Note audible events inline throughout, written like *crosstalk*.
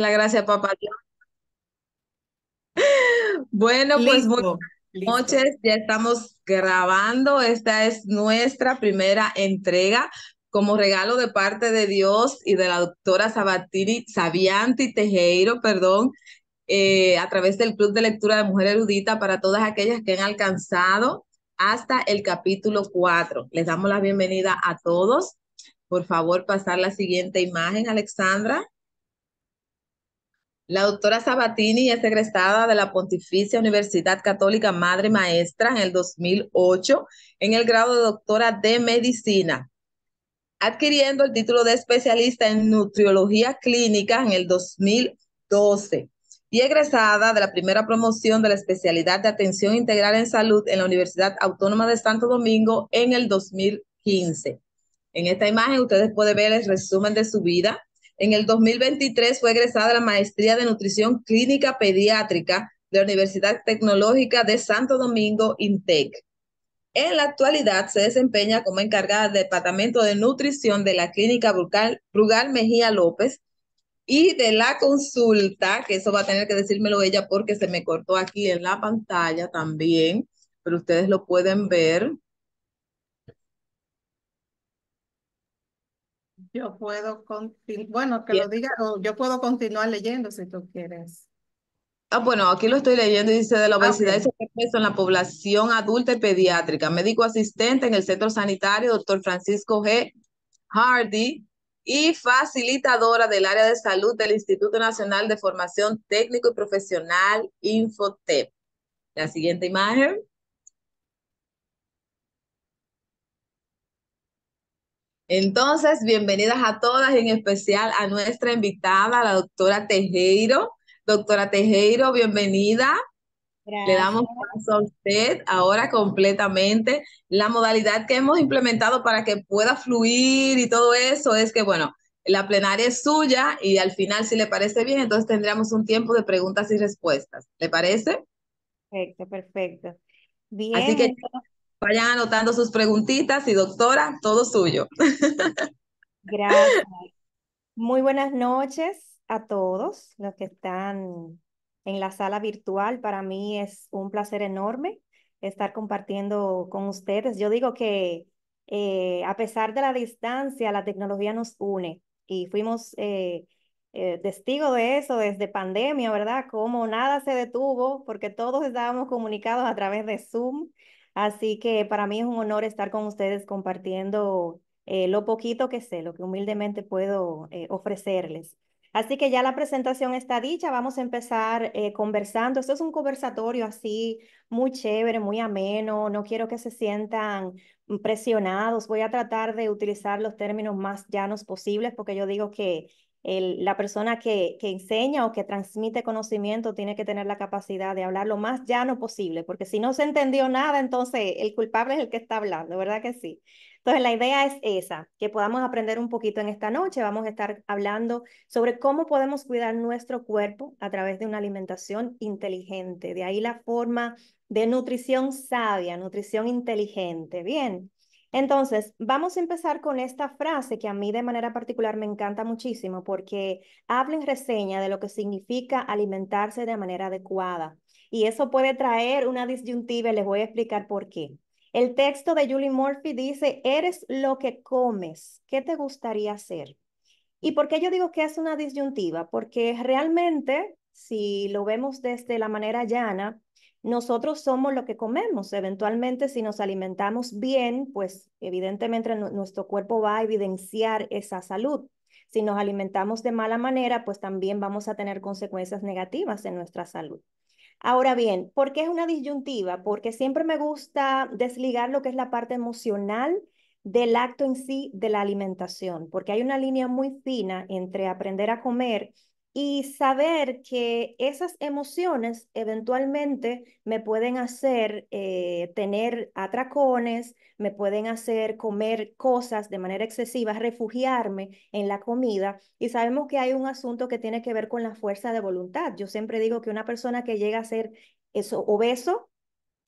la gracia, papá Bueno, pues noches. Ya estamos grabando. Esta es nuestra primera entrega como regalo de parte de Dios y de la doctora Sabatiri Sabianti Tejero, perdón, eh, a través del Club de Lectura de Mujer Erudita para todas aquellas que han alcanzado hasta el capítulo 4. Les damos la bienvenida a todos. Por favor, pasar la siguiente imagen, Alexandra. La doctora Sabatini es egresada de la Pontificia Universidad Católica Madre Maestra en el 2008 en el grado de doctora de medicina, adquiriendo el título de especialista en nutriología clínica en el 2012 y egresada de la primera promoción de la especialidad de atención integral en salud en la Universidad Autónoma de Santo Domingo en el 2015. En esta imagen ustedes pueden ver el resumen de su vida en el 2023 fue egresada la Maestría de Nutrición Clínica Pediátrica de la Universidad Tecnológica de Santo Domingo, INTEC. En la actualidad se desempeña como encargada del Departamento de Nutrición de la Clínica Brugal Mejía López y de la consulta, que eso va a tener que decírmelo ella porque se me cortó aquí en la pantalla también, pero ustedes lo pueden ver. Yo puedo, bueno, que lo diga, yo puedo continuar leyendo si tú quieres. Ah, bueno, aquí lo estoy leyendo y dice de la ah, obesidad y sobrepeso en la población adulta y pediátrica. Médico asistente en el centro sanitario, doctor Francisco G. Hardy, y facilitadora del área de salud del Instituto Nacional de Formación Técnico y Profesional, Infotep. La siguiente imagen. Entonces, bienvenidas a todas, en especial a nuestra invitada, la doctora Tejero. Doctora Tejero, bienvenida. Le damos paso a usted ahora completamente. La modalidad que hemos implementado para que pueda fluir y todo eso es que, bueno, la plenaria es suya y al final, si le parece bien, entonces tendríamos un tiempo de preguntas y respuestas. ¿Le parece? Perfecto, perfecto. Bien. Así que, Vayan anotando sus preguntitas y doctora, todo suyo. Gracias. Muy buenas noches a todos los que están en la sala virtual. Para mí es un placer enorme estar compartiendo con ustedes. Yo digo que eh, a pesar de la distancia, la tecnología nos une y fuimos eh, eh testigo de eso desde pandemia, ¿verdad? Como nada se detuvo porque todos estábamos comunicados a través de Zoom, Así que para mí es un honor estar con ustedes compartiendo eh, lo poquito que sé, lo que humildemente puedo eh, ofrecerles. Así que ya la presentación está dicha, vamos a empezar eh, conversando. Esto es un conversatorio así muy chévere, muy ameno, no quiero que se sientan presionados, voy a tratar de utilizar los términos más llanos posibles porque yo digo que la persona que, que, enseña o que transmite conocimiento tiene que tener la capacidad de hablar lo más llano posible, porque si no se entendió nada, entonces el culpable es el que está hablando, ¿verdad que sí? Entonces la idea es esa, que podamos aprender un poquito en esta noche. Vamos a estar hablando sobre cómo podemos cuidar nuestro cuerpo a través de una alimentación inteligente. De ahí la forma de nutrición sabia, nutrición inteligente. Bien, entonces, vamos a empezar con esta frase que a mí de manera particular me encanta muchísimo porque habla en reseña de lo que significa alimentarse de manera adecuada. Y eso puede traer una disyuntiva y les voy a explicar por qué. El texto de Julie Murphy dice, eres lo que comes, ¿qué te gustaría hacer? ¿Y por qué yo digo que es una disyuntiva? Porque realmente, si lo vemos desde la manera llana, nosotros somos lo que comemos. Eventualmente, si nos alimentamos bien, pues evidentemente nuestro cuerpo va a evidenciar esa salud. Si nos alimentamos de mala manera, pues también vamos a tener consecuencias negativas en nuestra salud. Ahora bien, ¿por qué es una disyuntiva? Porque siempre me gusta desligar lo que es la parte emocional del acto en sí de la alimentación, porque hay una línea muy fina entre aprender a comer y saber que esas emociones eventualmente me pueden hacer eh, tener atracones, me pueden hacer comer cosas de manera excesiva, refugiarme en la comida. Y sabemos que hay un asunto que tiene que ver con la fuerza de voluntad. Yo siempre digo que una persona que llega a ser eso, obeso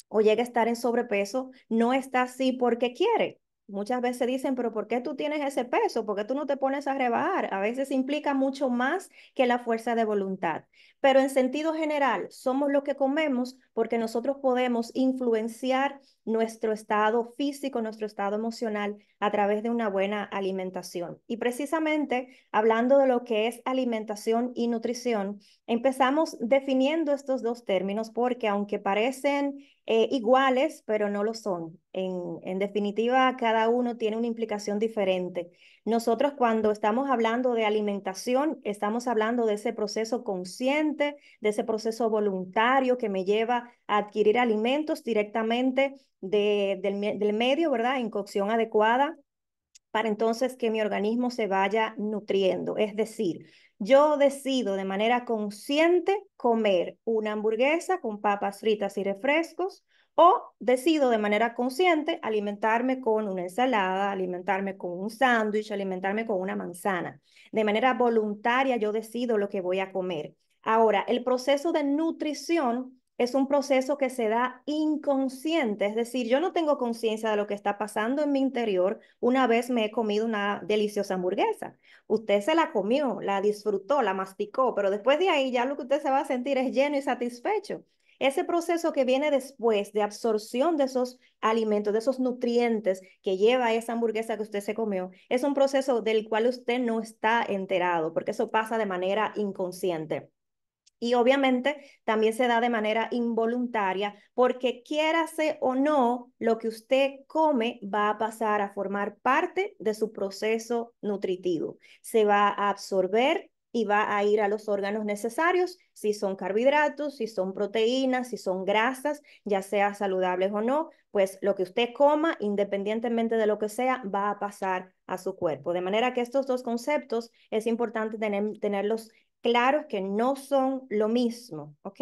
o llega a estar en sobrepeso no está así porque quiere Muchas veces dicen, pero ¿por qué tú tienes ese peso? ¿Por qué tú no te pones a rebajar? A veces implica mucho más que la fuerza de voluntad. Pero en sentido general, somos lo que comemos porque nosotros podemos influenciar nuestro estado físico, nuestro estado emocional a través de una buena alimentación. Y precisamente hablando de lo que es alimentación y nutrición, empezamos definiendo estos dos términos porque aunque parecen eh, iguales, pero no lo son. En, definitiva, cada uno tiene una implicación diferente. Nosotros cuando estamos hablando de alimentación, estamos hablando de ese proceso consciente, de ese proceso voluntario que me lleva a adquirir alimentos directamente del, del medio, ¿verdad? En cocción adecuada, para entonces que mi organismo se vaya nutriendo. Es decir, yo decido de manera consciente comer una hamburguesa con papas fritas y refrescos o decido de manera consciente alimentarme con una ensalada, alimentarme con un sándwich, alimentarme con una manzana. De manera voluntaria yo decido lo que voy a comer. Ahora, el proceso de nutrición es un proceso que se da inconsciente, es decir, yo no tengo conciencia de lo que está pasando en mi interior una vez me he comido una deliciosa hamburguesa. Usted se la comió, la disfrutó, la masticó, pero después de ahí ya lo que usted se va a sentir es lleno y satisfecho. Ese proceso que viene después de absorción de esos alimentos, de esos nutrientes que lleva esa hamburguesa que usted se comió, es un proceso del cual usted no está enterado, porque eso pasa de manera inconsciente. Y obviamente también se da de manera involuntaria, porque quiérase o no, lo que usted come va a pasar a formar parte de su proceso nutritivo. Se va a absorber y va a ir a los órganos necesarios, si son carbohidratos, si son proteínas, si son grasas, ya sea saludables o no, pues lo que usted coma, independientemente de lo que sea, va a pasar a su cuerpo. De manera que estos dos conceptos es importante tener, tenerlos Claro que no son lo mismo, ¿ok?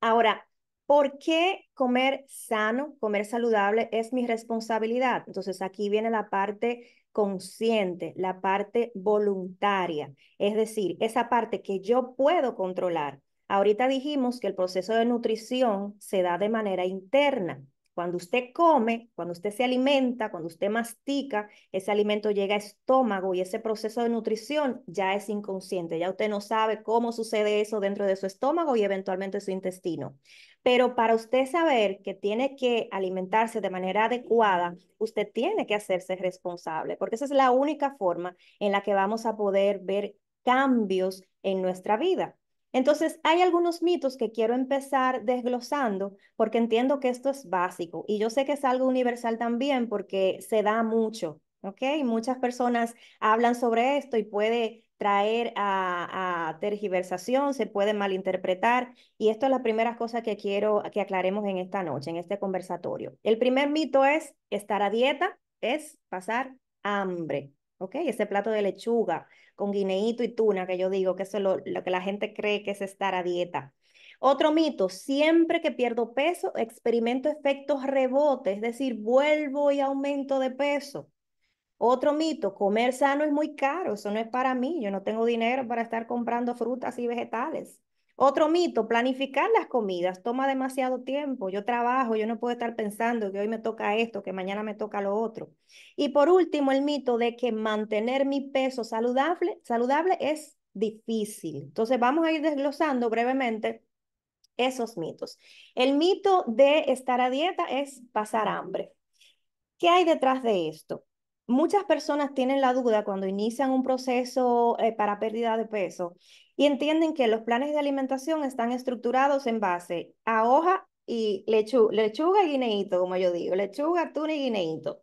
Ahora, ¿por qué comer sano, comer saludable es mi responsabilidad? Entonces aquí viene la parte consciente, la parte voluntaria, es decir, esa parte que yo puedo controlar. Ahorita dijimos que el proceso de nutrición se da de manera interna, cuando usted come, cuando usted se alimenta, cuando usted mastica, ese alimento llega a estómago y ese proceso de nutrición ya es inconsciente, ya usted no sabe cómo sucede eso dentro de su estómago y eventualmente su intestino. Pero para usted saber que tiene que alimentarse de manera adecuada, usted tiene que hacerse responsable, porque esa es la única forma en la que vamos a poder ver cambios en nuestra vida. Entonces, hay algunos mitos que quiero empezar desglosando porque entiendo que esto es básico y yo sé que es algo universal también porque se da mucho, ¿ok? Muchas personas hablan sobre esto y puede traer a, a, tergiversación, se puede malinterpretar y esto es la primera cosa que quiero que aclaremos en esta noche, en este conversatorio. El primer mito es estar a dieta, es pasar hambre. ¿ok? Ese plato de lechuga con guineíto y tuna, que yo digo que eso es lo, lo, que la gente cree que es estar a dieta. Otro mito, siempre que pierdo peso, experimento efectos rebote, es decir, vuelvo y aumento de peso. Otro mito, comer sano es muy caro, eso no es para mí, yo no tengo dinero para estar comprando frutas y vegetales. Otro mito, planificar las comidas toma demasiado tiempo. Yo trabajo, yo no puedo estar pensando que hoy me toca esto, que mañana me toca lo otro. Y por último, el mito de que mantener mi peso saludable, saludable es difícil. Entonces vamos a ir desglosando brevemente esos mitos. El mito de estar a dieta es pasar hambre. ¿Qué hay detrás de esto? Muchas personas tienen la duda cuando inician un proceso eh, para pérdida de peso y entienden que los planes de alimentación están estructurados en base a hoja y lechuga y guineíto, como yo digo, lechuga, tuna y guineíto.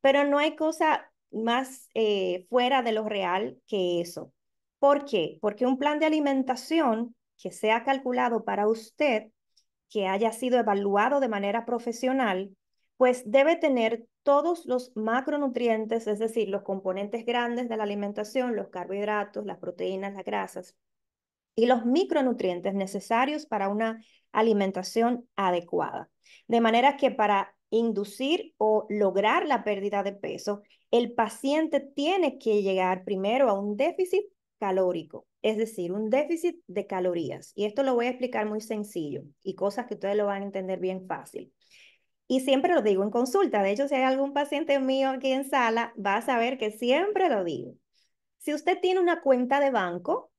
Pero no hay cosa más eh, fuera de lo real que eso. ¿Por qué? Porque un plan de alimentación que sea calculado para usted, que haya sido evaluado de manera profesional, pues debe tener todos los macronutrientes, es decir, los componentes grandes de la alimentación, los carbohidratos, las proteínas, las grasas, y los micronutrientes necesarios para una alimentación adecuada. De manera que para inducir o lograr la pérdida de peso, el paciente tiene que llegar primero a un déficit calórico, es decir, un déficit de calorías. Y esto lo voy a explicar muy sencillo y cosas que ustedes lo van a entender bien fácil. Y siempre lo digo en consulta. De hecho, si hay algún paciente mío aquí en sala, va a saber que siempre lo digo. Si usted tiene una cuenta de banco,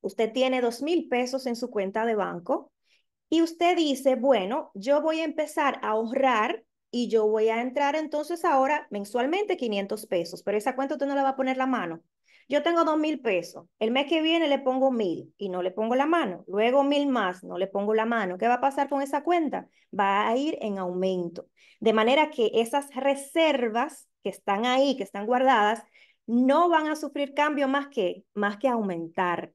usted tiene dos mil pesos en su cuenta de banco y usted dice, bueno, yo voy a empezar a ahorrar y yo voy a entrar entonces ahora mensualmente 500 pesos, pero esa cuenta usted no la va a poner la mano. Yo tengo dos mil pesos. El mes que viene le pongo mil y no le pongo la mano. Luego mil más, no le pongo la mano. ¿Qué va a pasar con esa cuenta? Va a ir en aumento. De manera que esas reservas que están ahí, que están guardadas, no van a sufrir cambio más que, más que aumentar.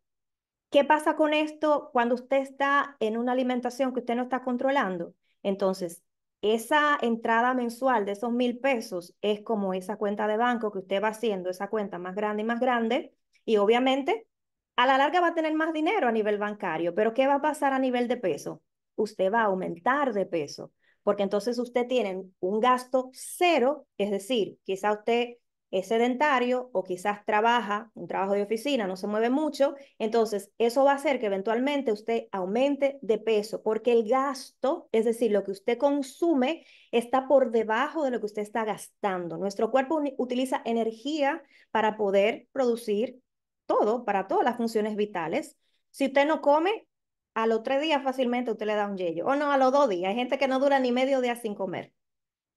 ¿Qué pasa con esto cuando usted está en una alimentación que usted no está controlando? Entonces, esa entrada mensual de esos mil pesos es como esa cuenta de banco que usted va haciendo, esa cuenta más grande y más grande, y obviamente a la larga va a tener más dinero a nivel bancario, pero ¿qué va a pasar a nivel de peso? Usted va a aumentar de peso, porque entonces usted tiene un gasto cero, es decir, quizá usted es sedentario o quizás trabaja, un trabajo de oficina, no se mueve mucho, entonces eso va a hacer que eventualmente usted aumente de peso porque el gasto, es decir, lo que usted consume, está por debajo de lo que usted está gastando. Nuestro cuerpo utiliza energía para poder producir todo, para todas las funciones vitales. Si usted no come, a los tres días fácilmente usted le da un yello. O no, a los dos días. Hay gente que no dura ni medio día sin comer.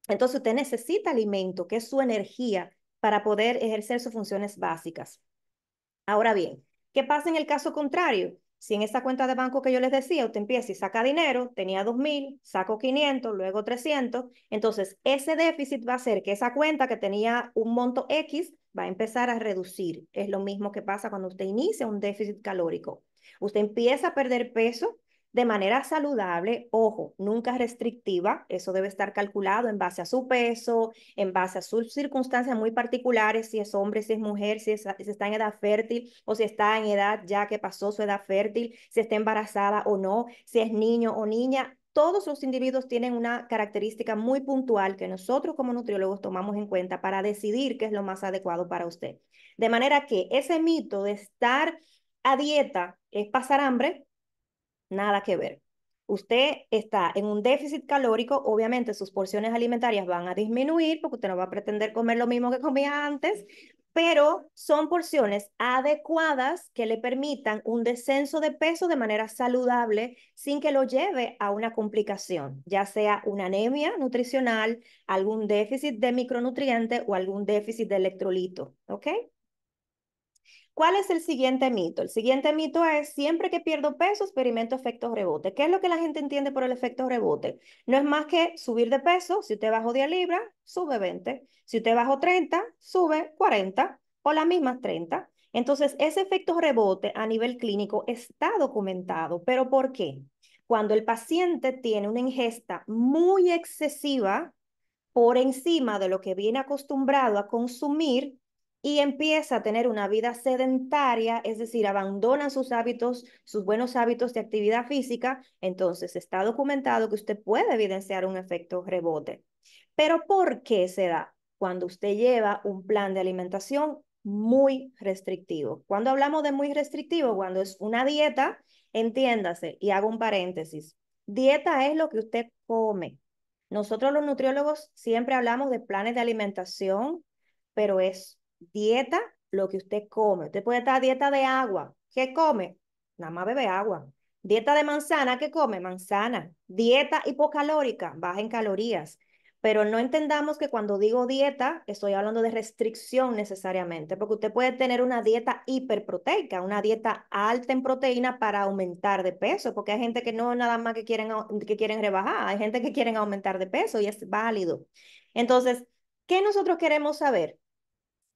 Entonces usted necesita alimento, que es su energía, para poder ejercer sus funciones básicas. Ahora bien, ¿qué pasa en el caso contrario? Si en esa cuenta de banco que yo les decía, usted empieza y saca dinero, tenía 2.000, saco 500, luego 300, entonces ese déficit va a hacer que esa cuenta que tenía un monto X va a empezar a reducir. Es lo mismo que pasa cuando usted inicia un déficit calórico. Usted empieza a perder peso de manera saludable, ojo, nunca restrictiva, eso debe estar calculado en base a su peso, en base a sus circunstancias muy particulares, si es hombre, si es mujer, si, está en edad fértil o si está en edad ya que pasó su edad fértil, si está embarazada o no, si es niño o niña, todos los individuos tienen una característica muy puntual que nosotros como nutriólogos tomamos en cuenta para decidir qué es lo más adecuado para usted. De manera que ese mito de estar a dieta es pasar hambre, nada que ver. Usted está en un déficit calórico, obviamente sus porciones alimentarias van a disminuir porque usted no va a pretender comer lo mismo que comía antes, pero son porciones adecuadas que le permitan un descenso de peso de manera saludable sin que lo lleve a una complicación, ya sea una anemia nutricional, algún déficit de micronutriente o algún déficit de electrolito, ¿ok? ¿Cuál es el siguiente mito? El siguiente mito es, siempre que pierdo peso, experimento efectos rebote. ¿Qué es lo que la gente entiende por el efecto rebote? No es más que subir de peso, si usted bajó 10 libras, sube 20. Si usted bajó 30, sube 40 o la mismas 30. Entonces, ese efecto rebote a nivel clínico está documentado, pero ¿por qué? Cuando el paciente tiene una ingesta muy excesiva por encima de lo que viene acostumbrado a consumir, y empieza a tener una vida sedentaria, es decir, abandona sus hábitos, sus buenos hábitos de actividad física, entonces está documentado que usted puede evidenciar un efecto rebote. Pero ¿por qué se da? Cuando usted lleva un plan de alimentación muy restrictivo. Cuando hablamos de muy restrictivo, cuando es una dieta, entiéndase, y hago un paréntesis, dieta es lo que usted come. Nosotros los nutriólogos siempre hablamos de planes de alimentación, pero es dieta, lo que usted come. Usted puede estar a dieta de agua. ¿Qué come? Nada más bebe agua. Dieta de manzana, ¿qué come? Manzana. Dieta hipocalórica, baja en calorías. Pero no entendamos que cuando digo dieta, estoy hablando de restricción necesariamente, porque usted puede tener una dieta hiperproteica, una dieta alta en proteína para aumentar de peso, porque hay gente que no nada más que quieren, que quieren rebajar, hay gente que quieren aumentar de peso y es válido. Entonces, ¿qué nosotros queremos saber?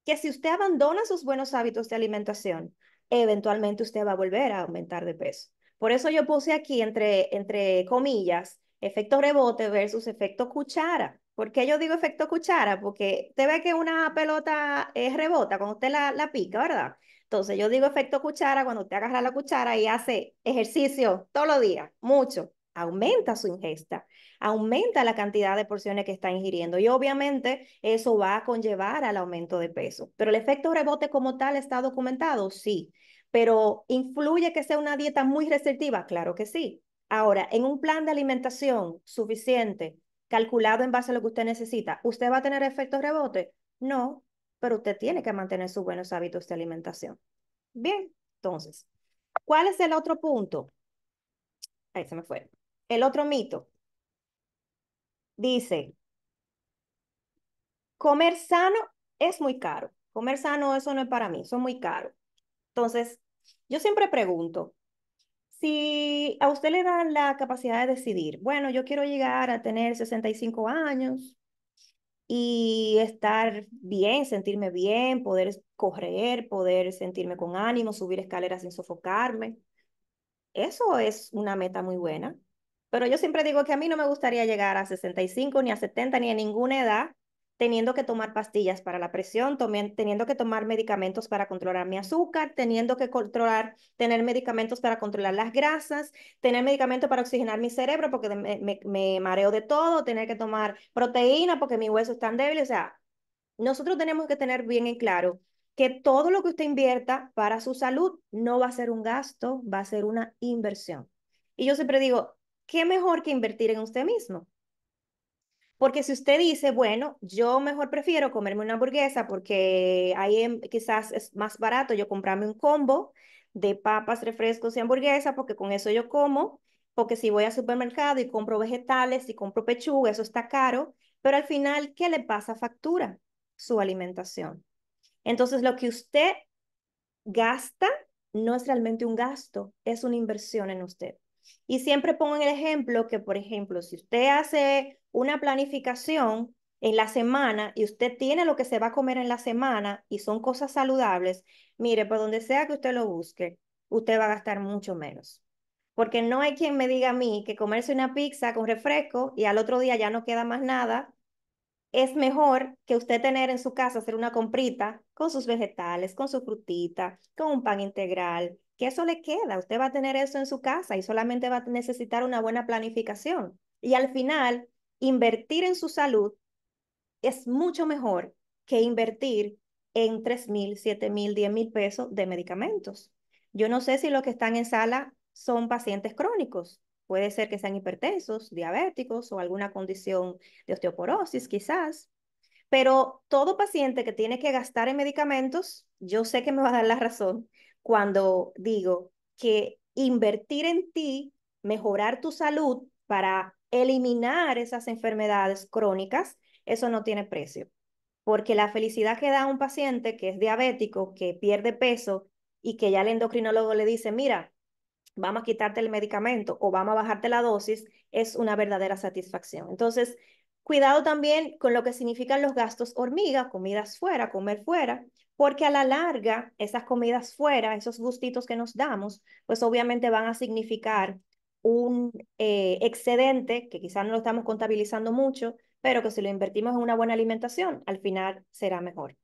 que si usted abandona sus buenos hábitos de alimentación, eventualmente usted va a volver a aumentar de peso. Por eso yo puse aquí entre, entre comillas, efecto rebote versus efecto cuchara. ¿Por qué yo digo efecto cuchara? Porque usted ve que una pelota es eh, rebota cuando usted la, la pica, ¿verdad? Entonces yo digo efecto cuchara cuando usted agarra la cuchara y hace ejercicio todos los días, mucho, aumenta su ingesta aumenta la cantidad de porciones que está ingiriendo y obviamente eso va a conllevar al aumento de peso. Pero el efecto rebote como tal está documentado, sí, pero ¿influye que sea una dieta muy restrictiva? Claro que sí. Ahora, en un plan de alimentación suficiente, calculado en base a lo que usted necesita, ¿usted va a tener efecto rebote? No, pero usted tiene que mantener sus buenos hábitos de alimentación. Bien, entonces, ¿cuál es el otro punto? Ahí se me fue. El otro mito, Dice, comer sano es muy caro. Comer sano, eso no es para mí, eso es muy caro. Entonces, yo siempre pregunto, si a usted le dan la capacidad de decidir, bueno, yo quiero llegar a tener 65 años y estar bien, sentirme bien, poder correr, poder sentirme con ánimo, subir escaleras sin sofocarme. Eso es una meta muy buena. Pero yo siempre digo que a mí no me gustaría llegar a 65, ni a 70, ni a ninguna edad teniendo que tomar pastillas para la presión, teniendo que tomar medicamentos para controlar mi azúcar, teniendo que controlar, tener medicamentos para controlar las grasas, tener medicamentos para oxigenar mi cerebro porque me, mareo de todo, tener que tomar proteína porque mi hueso es tan débil O sea, nosotros tenemos que tener bien en claro que todo lo que usted invierta para su salud no va a ser un gasto, va a ser una inversión. Y yo siempre digo, ¿qué mejor que invertir en usted mismo? Porque si usted dice, bueno, yo mejor prefiero comerme una hamburguesa porque ahí quizás es más barato yo comprarme un combo de papas, refrescos y hamburguesa porque con eso yo como, porque si voy al supermercado y compro vegetales y compro pechuga, eso está caro, pero al final, ¿qué le pasa factura? Su alimentación. Entonces, lo que usted gasta no es realmente un gasto, es una inversión en usted. Y siempre pongo el ejemplo que, por ejemplo, si usted hace una planificación en la semana y usted tiene lo que se va a comer en la semana y son cosas saludables, mire, por donde sea que usted lo busque, usted va a gastar mucho menos. Porque no hay quien me diga a mí que comerse una pizza con refresco y al otro día ya no queda más nada, es mejor que usted tener en su casa hacer una comprita con sus vegetales, con su frutita, con un pan integral, que eso le queda. Usted va a tener eso en su casa y solamente va a necesitar una buena planificación. Y al final, invertir en su salud es mucho mejor que invertir en 3 mil, 7 mil, 10 mil pesos de medicamentos. Yo no sé si los que están en sala son pacientes crónicos. Puede ser que sean hipertensos, diabéticos o alguna condición de osteoporosis quizás. Pero todo paciente que tiene que gastar en medicamentos, yo sé que me va a dar la razón, cuando digo que invertir en ti, mejorar tu salud para eliminar esas enfermedades crónicas, eso no tiene precio. Porque la felicidad que da un paciente que es diabético, que pierde peso y que ya el endocrinólogo le dice, mira, vamos a quitarte el medicamento o vamos a bajarte la dosis, es una verdadera satisfacción. Entonces, cuidado también con lo que significan los gastos hormigas, comidas fuera, comer fuera, porque a la larga esas comidas fuera, esos gustitos que nos damos, pues obviamente van a significar un eh, excedente que quizás no lo estamos contabilizando mucho, pero que si lo invertimos en una buena alimentación, al final será mejor.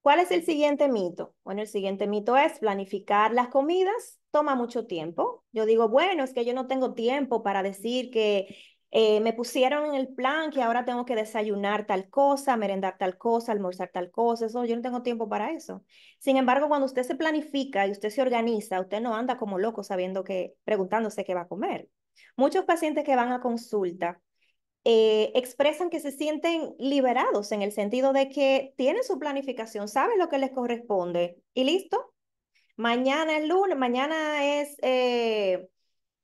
¿Cuál es el siguiente mito? Bueno, el siguiente mito es planificar las comidas toma mucho tiempo. Yo digo, bueno, es que yo no tengo tiempo para decir que eh, me pusieron en el plan que ahora tengo que desayunar tal cosa, merendar tal cosa, almorzar tal cosa, eso yo no tengo tiempo para eso. Sin embargo, cuando usted se planifica y usted se organiza, usted no anda como loco sabiendo que, preguntándose qué va a comer. Muchos pacientes que van a consulta eh, expresan que se sienten liberados en el sentido de que tienen su planificación, saben lo que les corresponde y listo. Mañana es lunes, mañana es eh,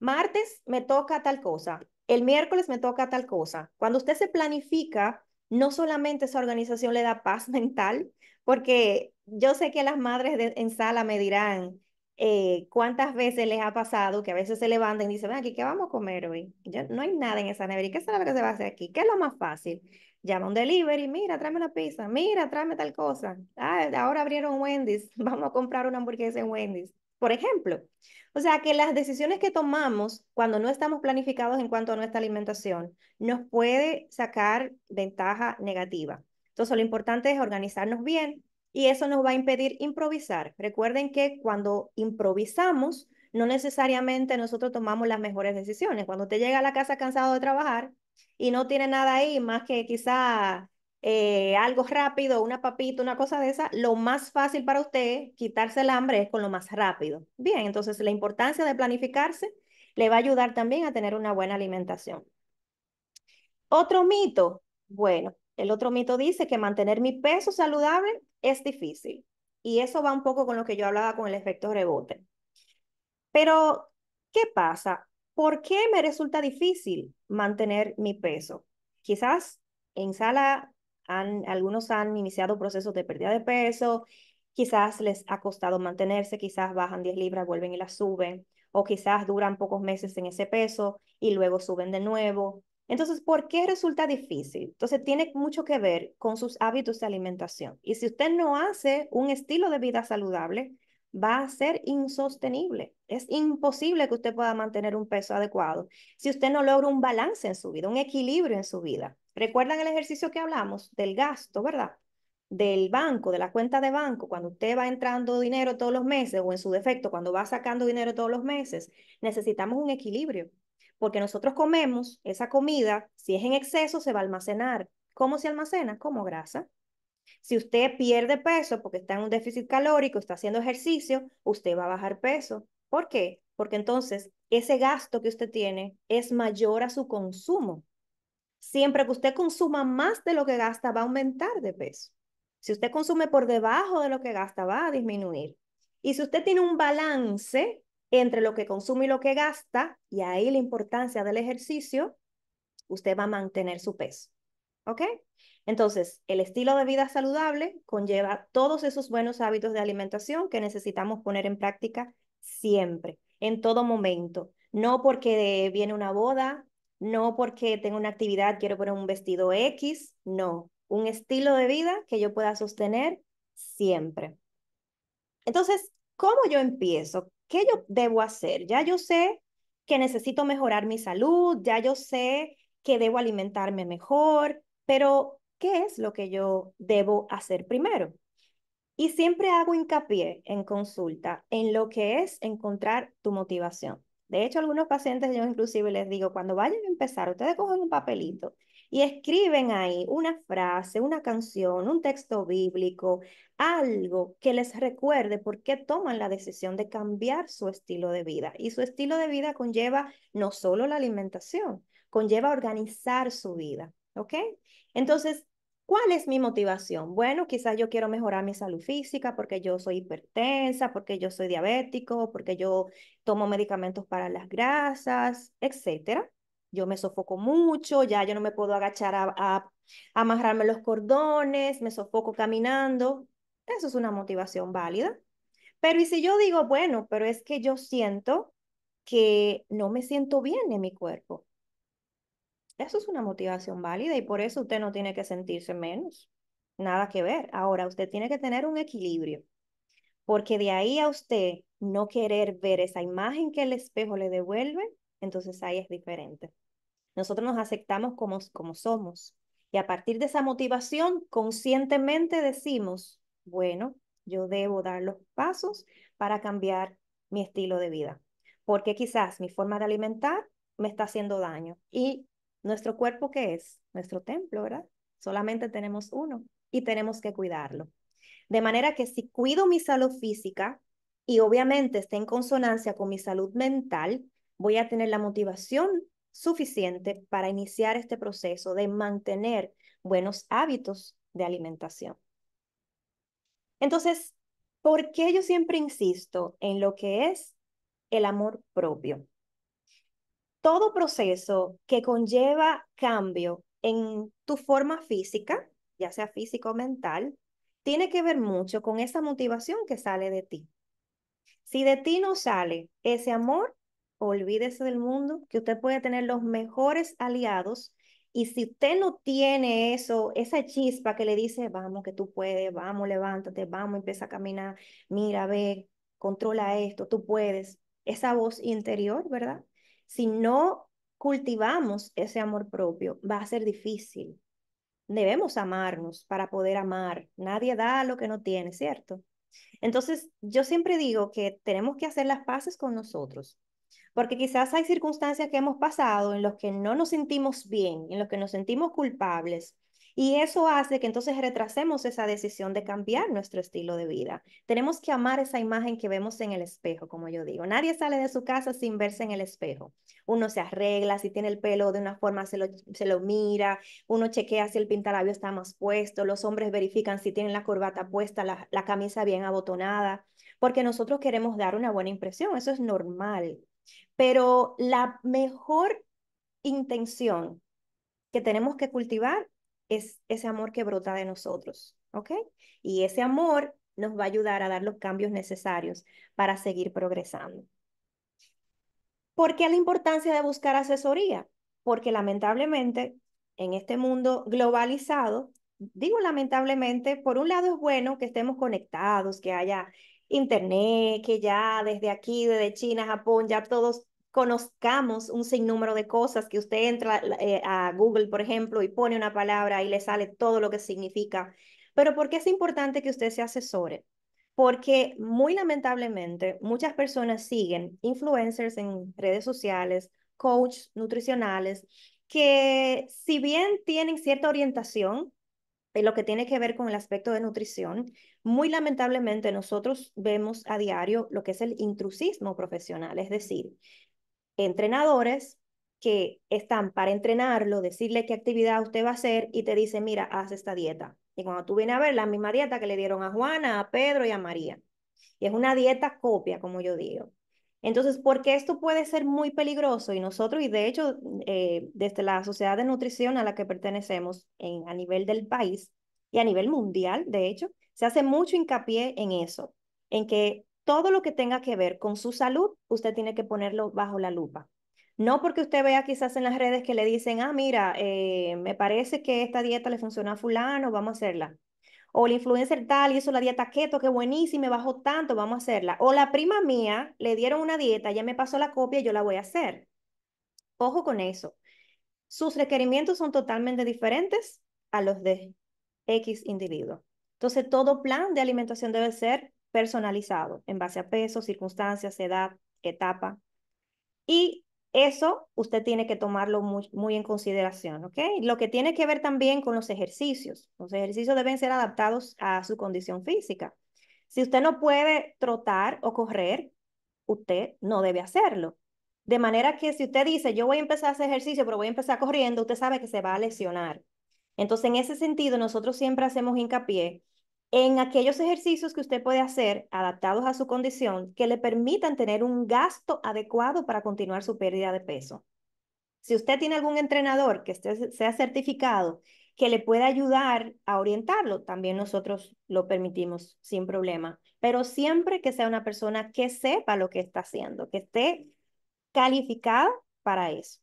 martes, me toca tal cosa el miércoles me toca tal cosa. Cuando usted se planifica, no solamente esa organización le da paz *laughs* mental, porque yo sé que las madres en sala me dirán eh, cuántas veces les ha pasado que a veces se levantan y dicen, ven aquí, ¿qué vamos a comer hoy? Yo, no hay nada en esa nevera, ¿y qué será lo que se va a hacer aquí? ¿Qué es lo más fácil? Llama un delivery, mira, tráeme una pizza, mira, tráeme tal cosa. Ah, ahora abrieron Wendy's, *laughs* vamos a comprar una hamburguesa en Wendy's por ejemplo. O sea que las decisiones que tomamos cuando no estamos planificados en cuanto a nuestra alimentación nos puede sacar ventaja negativa. Entonces lo importante es organizarnos bien y eso nos va a impedir improvisar. Recuerden que cuando improvisamos, no necesariamente nosotros tomamos las mejores decisiones. Cuando usted llega a la casa cansado de trabajar y no tiene nada ahí más que quizá eh, algo rápido, una papita, una cosa de esa, lo más fácil para usted quitarse el hambre es con lo más rápido. Bien, entonces la importancia de planificarse le va a ayudar también a tener una buena alimentación. Otro mito, bueno, el otro mito dice que mantener mi peso saludable es difícil. Y eso va un poco con lo que yo hablaba con el efecto rebote. Pero, ¿qué pasa? ¿Por qué me resulta difícil mantener mi peso? Quizás en sala algunos han iniciado procesos de pérdida de peso, quizás les ha costado mantenerse, quizás bajan 10 libras, vuelven y las suben, o quizás duran pocos meses en ese peso y luego suben de nuevo. Entonces, ¿por qué resulta difícil? Entonces, tiene mucho que ver con sus hábitos de alimentación. Y si usted no hace un estilo de vida saludable, va a ser insostenible. Es imposible que usted pueda mantener un peso adecuado si usted no logra un balance en su vida, un equilibrio en su vida. Recuerdan el ejercicio que hablamos del gasto, ¿verdad? Del banco, de la cuenta de banco, cuando usted va entrando dinero todos los meses o en su defecto, cuando va sacando dinero todos los meses, necesitamos un equilibrio, porque nosotros comemos esa comida, si es en exceso, se va a almacenar. ¿Cómo se almacena? Como grasa. Si usted pierde peso porque está en un déficit calórico, está haciendo ejercicio, usted va a bajar peso. ¿Por qué? Porque entonces ese gasto que usted tiene es mayor a su consumo. Siempre que usted consuma más de lo que gasta, va a aumentar de peso. Si usted consume por debajo de lo que gasta, va a disminuir. Y si usted tiene un balance entre lo que consume y lo que gasta, y ahí la importancia del ejercicio, usted va a mantener su peso. ¿Ok? Entonces, el estilo de vida saludable conlleva todos esos buenos hábitos de alimentación que necesitamos poner en práctica siempre, en todo momento. No porque viene una boda, no porque tengo una actividad, quiero poner un vestido X, no, un estilo de vida que yo pueda sostener siempre. Entonces, ¿cómo yo empiezo? ¿Qué yo debo hacer? Ya yo sé que necesito mejorar mi salud, ya yo sé que debo alimentarme mejor, pero ¿qué es lo que yo debo hacer primero? Y siempre hago hincapié en consulta en lo que es encontrar tu motivación. De hecho, algunos pacientes yo inclusive les digo, cuando vayan a empezar, ustedes cogen un papelito y escriben ahí una frase, una canción, un texto bíblico, algo que les recuerde por qué toman la decisión de cambiar su estilo de vida. Y su estilo de vida conlleva no solo la alimentación, conlleva organizar su vida, ¿ok? Entonces, ¿Cuál es mi motivación? Bueno, quizás yo quiero mejorar mi salud física porque yo soy hipertensa, porque yo soy diabético, porque yo tomo medicamentos para las grasas, etcétera. Yo me sofoco mucho, ya yo no me puedo agachar a, a amarrarme los cordones, me sofoco caminando. Eso es una motivación válida. Pero y si yo digo, bueno, pero es que yo siento que no me siento bien en mi cuerpo, eso es una motivación válida y por eso usted no tiene que sentirse menos. Nada que ver. Ahora, usted tiene que tener un equilibrio, porque de ahí a usted no querer ver esa imagen que el espejo le devuelve, entonces ahí es diferente. Nosotros nos aceptamos como, como somos y a partir de esa motivación conscientemente decimos, bueno, yo debo dar los pasos para cambiar mi estilo de vida, porque quizás mi forma de alimentar me está haciendo daño y nuestro cuerpo, ¿qué es? Nuestro templo, ¿verdad? Solamente tenemos uno y tenemos que cuidarlo. De manera que si cuido mi salud física y obviamente esté en consonancia con mi salud mental, voy a tener la motivación suficiente para iniciar este proceso de mantener buenos hábitos de alimentación. Entonces, ¿por qué yo siempre insisto en lo que es el amor propio? todo proceso que conlleva cambio en tu forma física, ya sea físico o mental, tiene que ver mucho con esa motivación que sale de ti. Si de ti no sale ese amor, olvídese del mundo, que usted puede tener los mejores aliados. Y si usted no tiene eso, esa chispa que le dice, vamos, que tú puedes, vamos, levántate, vamos, empieza a caminar, mira, ve, controla esto, tú puedes. Esa voz interior, ¿verdad? si no cultivamos ese amor propio, va a ser difícil. Debemos amarnos para poder amar. Nadie da lo que no tiene, ¿cierto? Entonces, yo siempre digo que tenemos que hacer las paces con nosotros, porque quizás hay circunstancias que hemos pasado en las que no nos sentimos bien, en las que nos sentimos culpables, y eso hace que entonces retrasemos esa decisión de cambiar nuestro estilo de vida. Tenemos que amar esa imagen que vemos en el espejo, como yo digo. Nadie sale de su casa sin verse en el espejo. Uno se arregla, si tiene el pelo de una forma se lo, se lo mira, uno chequea si el pintalabio está más puesto, los hombres verifican si tienen la corbata puesta, la, la camisa bien abotonada, porque nosotros queremos dar una buena impresión, eso es normal. Pero la mejor intención que tenemos que cultivar es ese amor que brota de nosotros, ¿ok? Y ese amor nos va a ayudar a dar los cambios necesarios para seguir progresando. ¿Por qué la importancia de buscar asesoría? Porque lamentablemente en este mundo globalizado, digo lamentablemente, por un lado es bueno que estemos conectados, que haya internet, que ya desde aquí, desde China, Japón, ya todos conozcamos un sinnúmero de cosas, que usted entra eh, a Google, por ejemplo, y pone una palabra y le sale todo lo que significa. Pero ¿por qué es importante que usted se asesore? Porque muy lamentablemente muchas personas siguen influencers en redes sociales, coaches nutricionales, que si bien tienen cierta orientación en lo que tiene que ver con el aspecto de nutrición, muy lamentablemente nosotros vemos a diario lo que es el intrusismo profesional, es decir, entrenadores que están para entrenarlo, decirle qué actividad usted va a hacer y te dice, mira, haz esta dieta. Y cuando tú vienes a ver, la misma dieta que le dieron a Juana, a Pedro y a María. Y es una dieta copia, como yo digo. Entonces, porque esto puede ser muy peligroso y nosotros, y de hecho, eh, desde la sociedad de nutrición a la que pertenecemos en, a nivel del país y a nivel mundial, de hecho, se hace mucho hincapié en eso, en que todo lo que tenga que ver con su salud, usted tiene que ponerlo bajo la lupa. No porque usted vea quizás en las redes que le dicen, ah, mira, eh, me parece que esta dieta le funciona a fulano, vamos a hacerla. O el influencer tal hizo la dieta keto, qué buenísima, bajó tanto, vamos a hacerla. O la prima mía le dieron una dieta, ya me pasó la copia, yo la voy a hacer. Ojo con eso. Sus requerimientos son totalmente diferentes a los de X individuo. Entonces, todo plan de alimentación debe ser personalizado en base a peso, circunstancias, edad, etapa. Y eso usted tiene que tomarlo muy, en consideración, ¿ok? Lo que tiene que ver también con los ejercicios. Los ejercicios deben ser adaptados a su condición física. Si usted no puede trotar o correr, usted no debe hacerlo. De manera que si usted dice, yo voy a empezar a hacer ejercicio, pero voy a empezar corriendo, usted sabe que se va a lesionar. Entonces, en ese sentido, nosotros siempre hacemos hincapié en aquellos ejercicios que usted puede hacer adaptados a su condición que le permitan tener un gasto adecuado para continuar su pérdida de peso. Si usted tiene algún entrenador que esté, sea certificado, que le pueda ayudar a orientarlo, también nosotros lo permitimos sin problema, pero siempre que sea una persona que sepa lo que está haciendo, que esté calificada para eso.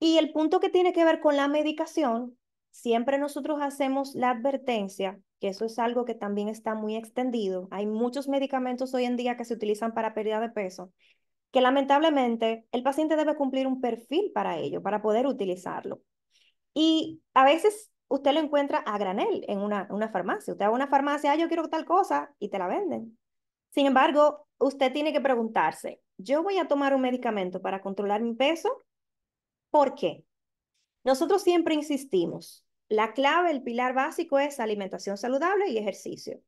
Y el punto que tiene que ver con la medicación, siempre nosotros hacemos la advertencia eso es algo que también está muy extendido. Hay muchos medicamentos hoy en día que se utilizan para pérdida de peso, que lamentablemente el paciente debe cumplir un perfil para ello, para poder utilizarlo. Y a veces usted lo encuentra a granel en una, farmacia. Usted va a una farmacia, ah, yo quiero tal cosa, y te la venden. Sin embargo, usted tiene que preguntarse, ¿yo voy a tomar un medicamento para controlar mi peso? ¿Por qué? Nosotros siempre insistimos, la clave, el pilar básico es alimentación saludable y ejercicio.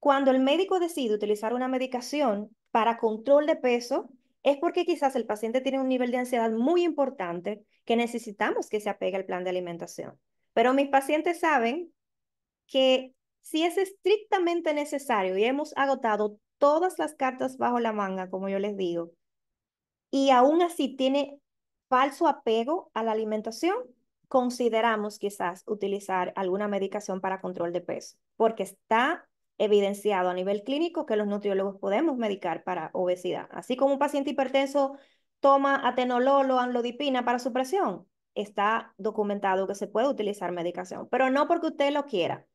Cuando el médico decide utilizar una medicación para control de peso, es porque quizás el paciente tiene un nivel de ansiedad muy importante que necesitamos que se apegue al plan de alimentación. Pero mis pacientes saben que si es estrictamente necesario y hemos agotado todas las cartas bajo la manga, como yo les digo, y aún así tiene falso apego a la alimentación, consideramos quizás utilizar alguna medicación para control de peso, porque está evidenciado a nivel clínico que los nutriólogos podemos medicar para obesidad. Así como un paciente hipertenso toma atenolol o anlodipina para su presión, está documentado que se puede utilizar medicación, pero no porque usted lo quiera,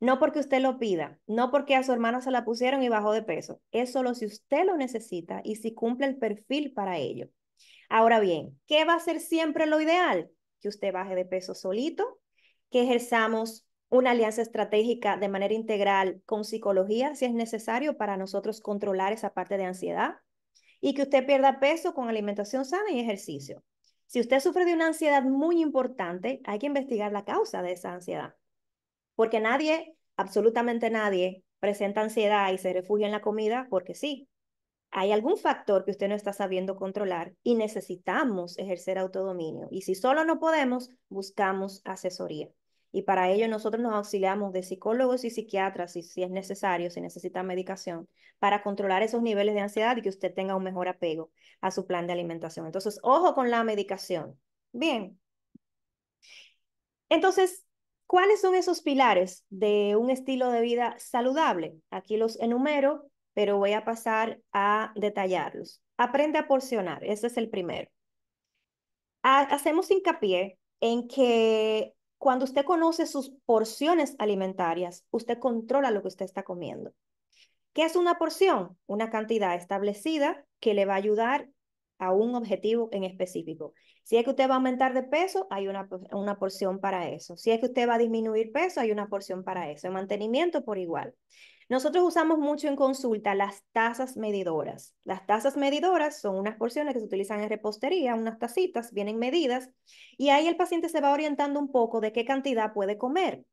no porque usted lo pida, no porque a su hermana se la pusieron y bajó de peso. Es solo si usted lo necesita y si cumple el perfil para ello. Ahora bien, ¿qué va a ser siempre lo ideal? que usted baje de peso solito, que ejerzamos una alianza estratégica de manera integral con psicología, si es necesario, para nosotros controlar esa parte de ansiedad, y que usted pierda peso con alimentación sana y ejercicio. Si usted sufre de una ansiedad muy importante, hay que investigar la causa de esa ansiedad, porque nadie, absolutamente nadie, presenta ansiedad y se refugia en la comida porque sí hay algún factor que usted no está sabiendo controlar y necesitamos ejercer autodominio. Y si solo no podemos, buscamos asesoría. Y para ello nosotros nos auxiliamos de psicólogos y psiquiatras, si, si es necesario, si necesita medicación, para controlar esos niveles de ansiedad y que usted tenga un mejor apego a su plan de alimentación. Entonces, ojo con la medicación. Bien. Entonces, ¿cuáles son esos pilares de un estilo de vida saludable? Aquí los enumero pero voy a pasar a detallarlos. Aprende a porcionar, ese es el primero. hacemos hincapié en que cuando usted conoce sus porciones alimentarias, usted controla lo que usted está comiendo. ¿Qué es una porción? Una cantidad establecida que le va a ayudar a un objetivo en específico. Si es que usted va a aumentar de peso, hay una, una porción para eso. Si es que usted va a disminuir peso, hay una porción para eso. El mantenimiento por igual. Nosotros usamos mucho en consulta las tazas medidoras. Las tazas medidoras son unas porciones que se utilizan en repostería, unas tacitas, vienen medidas, y ahí el paciente se va orientando un poco de qué cantidad puede comer.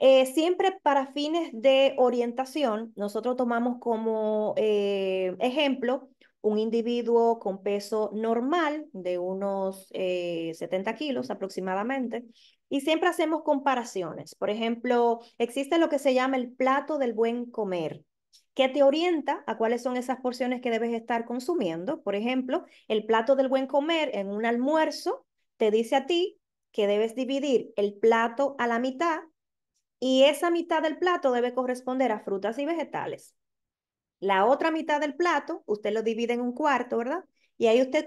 Eh, siempre para fines de orientación, nosotros tomamos como eh, ejemplo un individuo con peso normal de unos 70 eh, kilos aproximadamente, y siempre hacemos comparaciones. Por ejemplo, existe lo que se llama el plato del buen comer, que te orienta a cuáles son esas porciones que debes estar consumiendo. Por ejemplo, el plato del buen comer en un almuerzo te dice a ti que debes dividir el plato a la mitad y esa mitad del plato debe corresponder a frutas y vegetales. La otra mitad del plato, usted lo divide en un cuarto, ¿verdad? Y ahí usted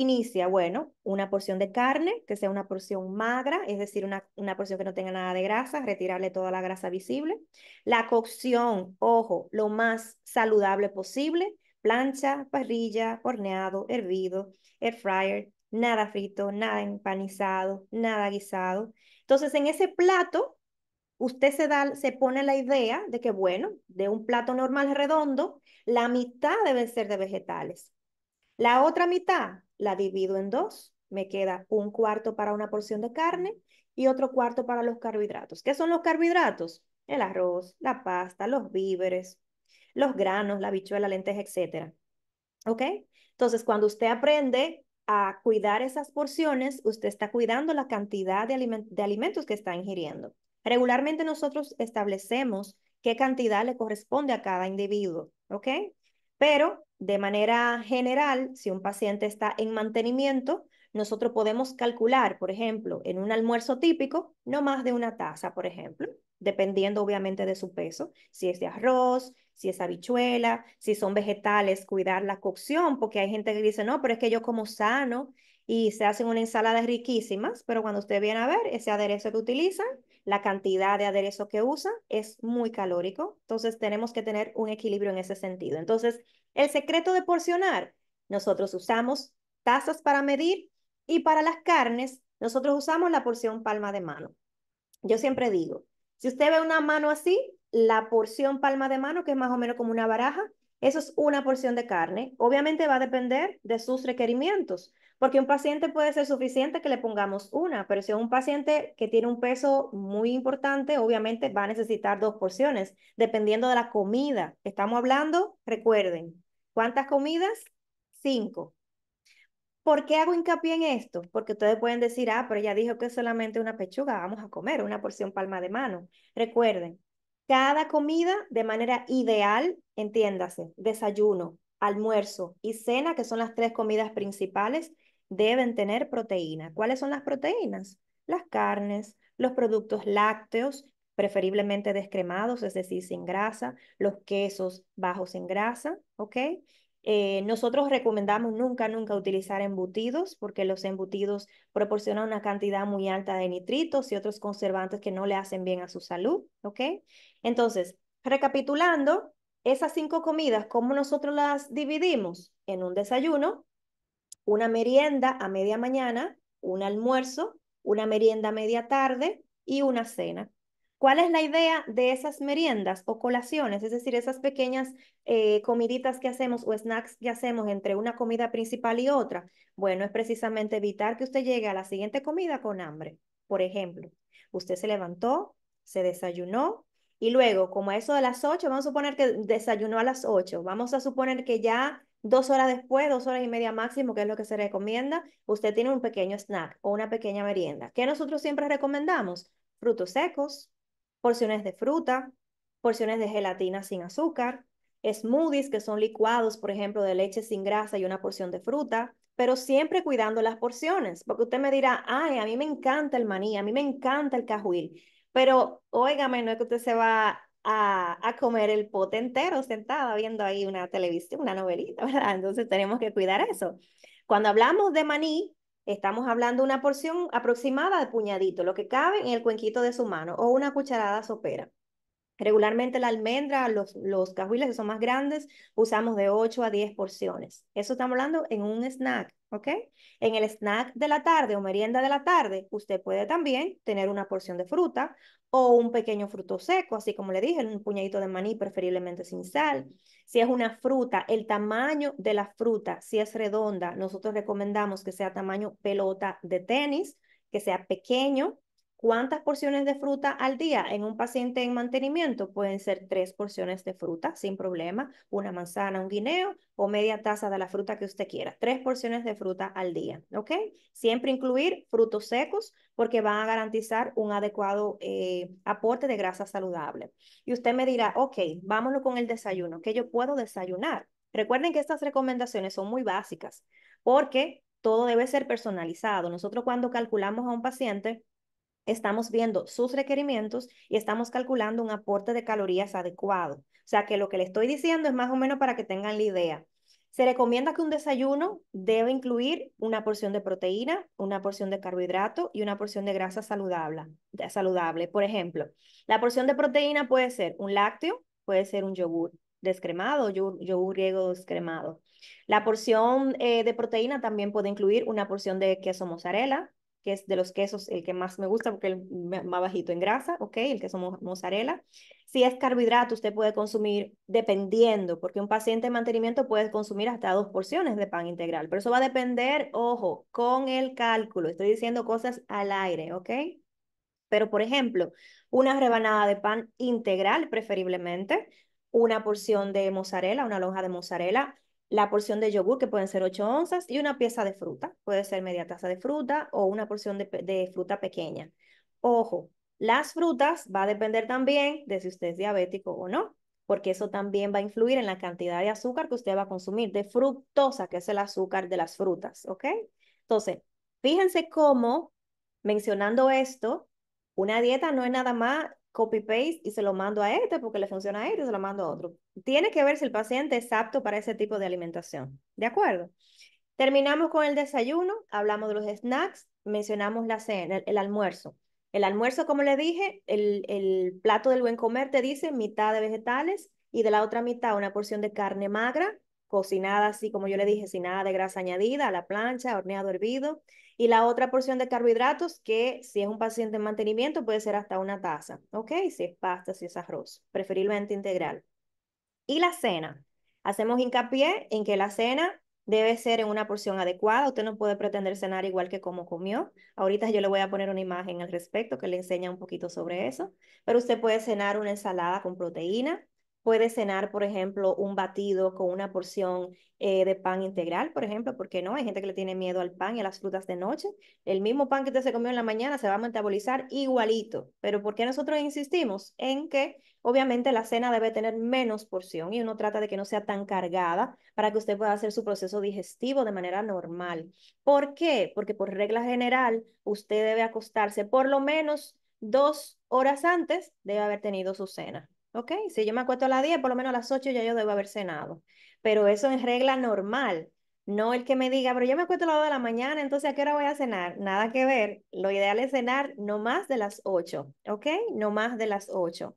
Inicia, bueno, una porción de carne, que sea una porción magra, es decir, una, porción que no tenga nada de grasa, retirarle toda la grasa visible. La cocción, ojo, lo más saludable posible, plancha, parrilla, horneado, hervido, air fryer, nada frito, nada empanizado, nada guisado. Entonces, en ese plato, usted se, da, se pone la idea de que, bueno, de un plato normal redondo, la mitad debe ser de vegetales. La otra mitad, la divido en dos. Me queda un cuarto para una porción de carne y otro cuarto para los carbohidratos. ¿Qué son los carbohidratos? El arroz, la pasta, los víveres, los granos, la habichuela, lenteja, etc. ¿Ok? Entonces, cuando usted aprende a cuidar esas porciones, usted está cuidando la cantidad de, de alimentos que está ingiriendo. Regularmente nosotros establecemos qué cantidad le corresponde a cada individuo, ¿ok? Pero de manera general, si un paciente está en mantenimiento, nosotros podemos calcular, por ejemplo, en un almuerzo típico, no más de una taza, por ejemplo, dependiendo obviamente de su peso, si es de arroz, si es habichuela, si son vegetales, cuidar la cocción, porque hay gente que dice, no, pero es que yo como sano y se hacen unas ensaladas riquísimas, pero cuando usted viene a ver ese aderezo que utilizan, la cantidad de aderezo que usa es muy calórico, entonces tenemos que tener un equilibrio en ese sentido. Entonces, el secreto de porcionar, nosotros usamos tazas para medir y para las carnes, nosotros usamos la porción palma de mano. Yo siempre digo, si usted ve una mano así, la porción palma de mano, que es más o menos como una baraja, eso es una porción de carne. Obviamente va a depender de sus requerimientos, porque un paciente puede ser suficiente que le pongamos una, pero si es un paciente que tiene un peso muy importante, obviamente va a necesitar dos porciones, dependiendo de la comida. Estamos hablando, recuerden, ¿cuántas comidas? Cinco. ¿Por qué hago hincapié en esto? Porque ustedes pueden decir, ah, pero ella dijo que solamente una pechuga, vamos a comer una porción palma de mano. Recuerden, cada comida de manera ideal, entiéndase, desayuno, almuerzo y cena, que son las tres comidas principales, deben tener proteína. ¿Cuáles son las proteínas? Las carnes, los productos lácteos, preferiblemente descremados, es decir, sin grasa, los quesos bajos en grasa, ¿ok? Eh, nosotros recomendamos nunca, nunca utilizar embutidos porque los embutidos proporcionan una cantidad muy alta de nitritos y otros conservantes que no le hacen bien a su salud, ¿ok? Entonces, recapitulando, esas cinco comidas, ¿cómo nosotros las dividimos? En un desayuno, una merienda a media mañana, un almuerzo, una merienda a media tarde y una cena. ¿Cuál es la idea de esas meriendas o colaciones? Es decir, esas pequeñas eh, comiditas que hacemos o snacks que hacemos entre una comida principal y otra. Bueno, es precisamente evitar que usted llegue a la siguiente comida con hambre. Por ejemplo, usted se levantó, se desayunó, y luego, como eso de las 8, vamos a suponer que desayunó a las 8, vamos a suponer que ya dos horas después, dos horas y media máximo, que es lo que se recomienda, usted tiene un pequeño snack o una pequeña merienda. ¿Qué nosotros siempre recomendamos? Frutos secos, porciones de fruta, porciones de gelatina sin azúcar, smoothies que son licuados, por ejemplo, de leche sin grasa y una porción de fruta, pero siempre cuidando las porciones, porque usted me dirá, ay, a mí me encanta el maní, a mí me encanta el cajuil, pero óigame, no es que usted se va a, comer el pote entero sentada viendo ahí una televisión, una novelita, *laughs* ¿verdad? Entonces tenemos que cuidar eso. Cuando hablamos de maní, Estamos hablando de una porción aproximada de puñadito, lo que cabe en el cuenquito de su mano o una cucharada sopera. Regularmente la almendra, los, los cajuiles que son más grandes, usamos de 8 a 10 porciones. Eso estamos hablando en un snack. En el snack de la tarde o merienda de la tarde, usted puede también tener una porción de fruta o un pequeño fruto seco, así como le dije, un puñadito de maní preferiblemente sin sal. Si es una fruta, el tamaño de la fruta, si es redonda, nosotros recomendamos que sea tamaño pelota de tenis, que sea pequeño, ¿Cuántas porciones de fruta al día? En un paciente en mantenimiento pueden ser tres porciones de fruta sin problema, una manzana, un guineo o media taza de la fruta que usted quiera. Tres porciones de fruta al día, ¿ok? Siempre incluir frutos secos porque van a garantizar un adecuado eh, aporte de grasa saludable. Y usted me dirá, ok, vámonos con el desayuno, que yo puedo desayunar. Recuerden que estas recomendaciones son muy básicas porque todo debe ser personalizado. Nosotros cuando calculamos a un paciente, estamos viendo sus requerimientos y estamos calculando un aporte de calorías adecuado. O sea que lo que le estoy diciendo es más o menos para que tengan la idea. Se recomienda que un desayuno debe incluir una porción de proteína, una porción de carbohidrato y una porción de grasa saludable. saludable. Por ejemplo, la porción de proteína puede ser un lácteo, puede ser un yogur descremado yogur, yogur griego descremado. La porción eh, de proteína también puede incluir una porción de queso mozzarella, que es de los quesos el que más me gusta porque es el más bajito en grasa, ¿ok? El queso mozzarella. Si es carbohidrato, usted puede consumir dependiendo, porque un paciente de mantenimiento puede consumir hasta dos porciones de pan integral, pero eso va a depender, ojo, con el cálculo. Estoy diciendo cosas al aire, ¿ok? Pero, por ejemplo, una rebanada de pan integral, preferiblemente, una porción de mozzarella, una lonja de mozzarella, la porción de yogur, que pueden ser 8 onzas, y una pieza de fruta, puede ser media taza de fruta o una porción de, fruta pequeña. Ojo, las frutas va a depender también de si usted es diabético o no, porque eso también va a influir en la cantidad de azúcar que usted va a consumir, de fructosa, que es el azúcar de las frutas, ¿ok? Entonces, fíjense cómo, mencionando esto, una dieta no es nada más copy paste y se lo mando a este porque le funciona a este se lo mando a otro. Tiene que ver si el paciente es apto para ese tipo de alimentación. ¿De acuerdo? Terminamos con el desayuno, hablamos de los snacks, mencionamos la cena, el, almuerzo. El almuerzo, como le dije, el, el plato del buen comer te dice mitad de vegetales y de la otra mitad una porción de carne magra cocinada así, como yo le dije, sin nada de grasa añadida, a la plancha, horneado hervido. Y la otra porción de carbohidratos, que si es un paciente en mantenimiento, puede ser hasta una taza, ¿ok? Si es pasta, si es arroz, preferiblemente integral. Y la cena. Hacemos hincapié en que la cena debe ser en una porción adecuada. Usted no puede pretender cenar igual que como comió. Ahorita yo le voy a poner una imagen al respecto que le enseña un poquito sobre eso. Pero usted puede cenar una ensalada con proteína, ¿Puede cenar, por ejemplo, un batido con una porción eh, de pan integral, por ejemplo, porque no, hay gente que le tiene miedo al pan y a las frutas de noche. El mismo pan que usted se comió en la mañana se va a metabolizar igualito, pero ¿por qué nosotros insistimos en que obviamente la cena debe tener menos porción y uno trata de que no sea tan cargada para que usted pueda hacer su proceso digestivo de manera normal? ¿Por qué? Porque por regla general usted debe acostarse por lo menos dos horas antes de haber tenido su cena. ¿ok? Si yo me acuesto a las 10, por lo menos a las 8 ya yo debo haber cenado. Pero eso es regla normal, no el que me diga, pero yo me acuesto a las 2 de la mañana, entonces ¿a qué hora voy a cenar? Nada que ver, lo ideal es cenar no más de las 8, ¿ok? No más de las 8.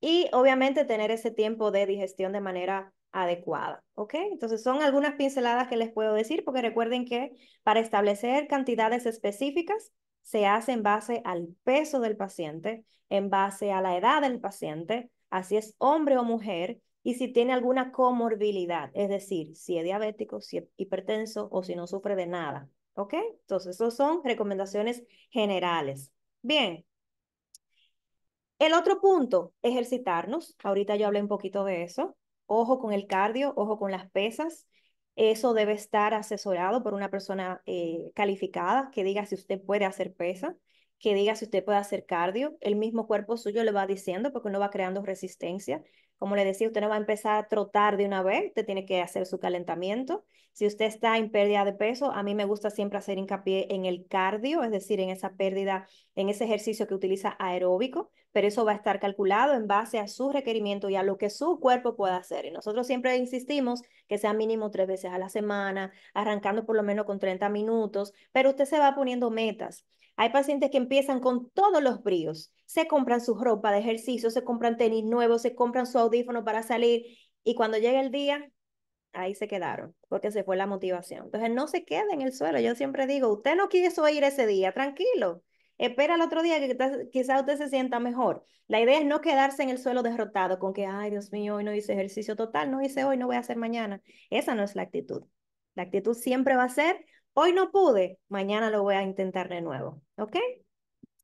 Y obviamente tener ese tiempo de digestión de manera adecuada, ¿ok? Entonces son algunas pinceladas que les puedo decir, porque recuerden que para establecer cantidades específicas, se hace en base al peso del paciente, en base a la edad del paciente, así es hombre o mujer, y si tiene alguna comorbilidad, es decir, si es diabético, si es hipertenso o si no sufre de nada. ¿Ok? Entonces, esas son recomendaciones generales. Bien. El otro punto, ejercitarnos. Ahorita yo hablé un poquito de eso. Ojo con el cardio, ojo con las pesas. Eso debe estar asesorado por una persona eh, calificada que diga si usted puede hacer pesa que diga si usted puede hacer cardio. El mismo cuerpo suyo le va diciendo porque uno va creando resistencia. Como le decía, usted no va a empezar a trotar de una vez, usted tiene que hacer su calentamiento. Si usted está en pérdida de peso, a mí me gusta siempre hacer hincapié en el cardio, es decir, en esa pérdida, en ese ejercicio que utiliza aeróbico, pero eso va a estar calculado en base a su requerimiento y a lo que su cuerpo pueda hacer. Y nosotros siempre insistimos que sea mínimo tres veces a la semana, arrancando por lo menos con 30 minutos, pero usted se va poniendo metas. Hay pacientes que empiezan con todos los bríos. Se compran su ropa de ejercicio, se compran tenis nuevos, se compran su audífono para salir y cuando llega el día, ahí se quedaron porque se fue la motivación. Entonces no se quede en el suelo. Yo siempre digo, usted no quiso ir ese día, tranquilo. Espera el otro día que quizás usted se sienta mejor. La idea es no quedarse en el suelo derrotado con que, ay Dios mío, hoy no hice ejercicio total, no hice hoy, no voy a hacer mañana. Esa no es la actitud. La actitud siempre va a ser, hoy no pude, mañana lo voy a intentar de nuevo. ¿Ok?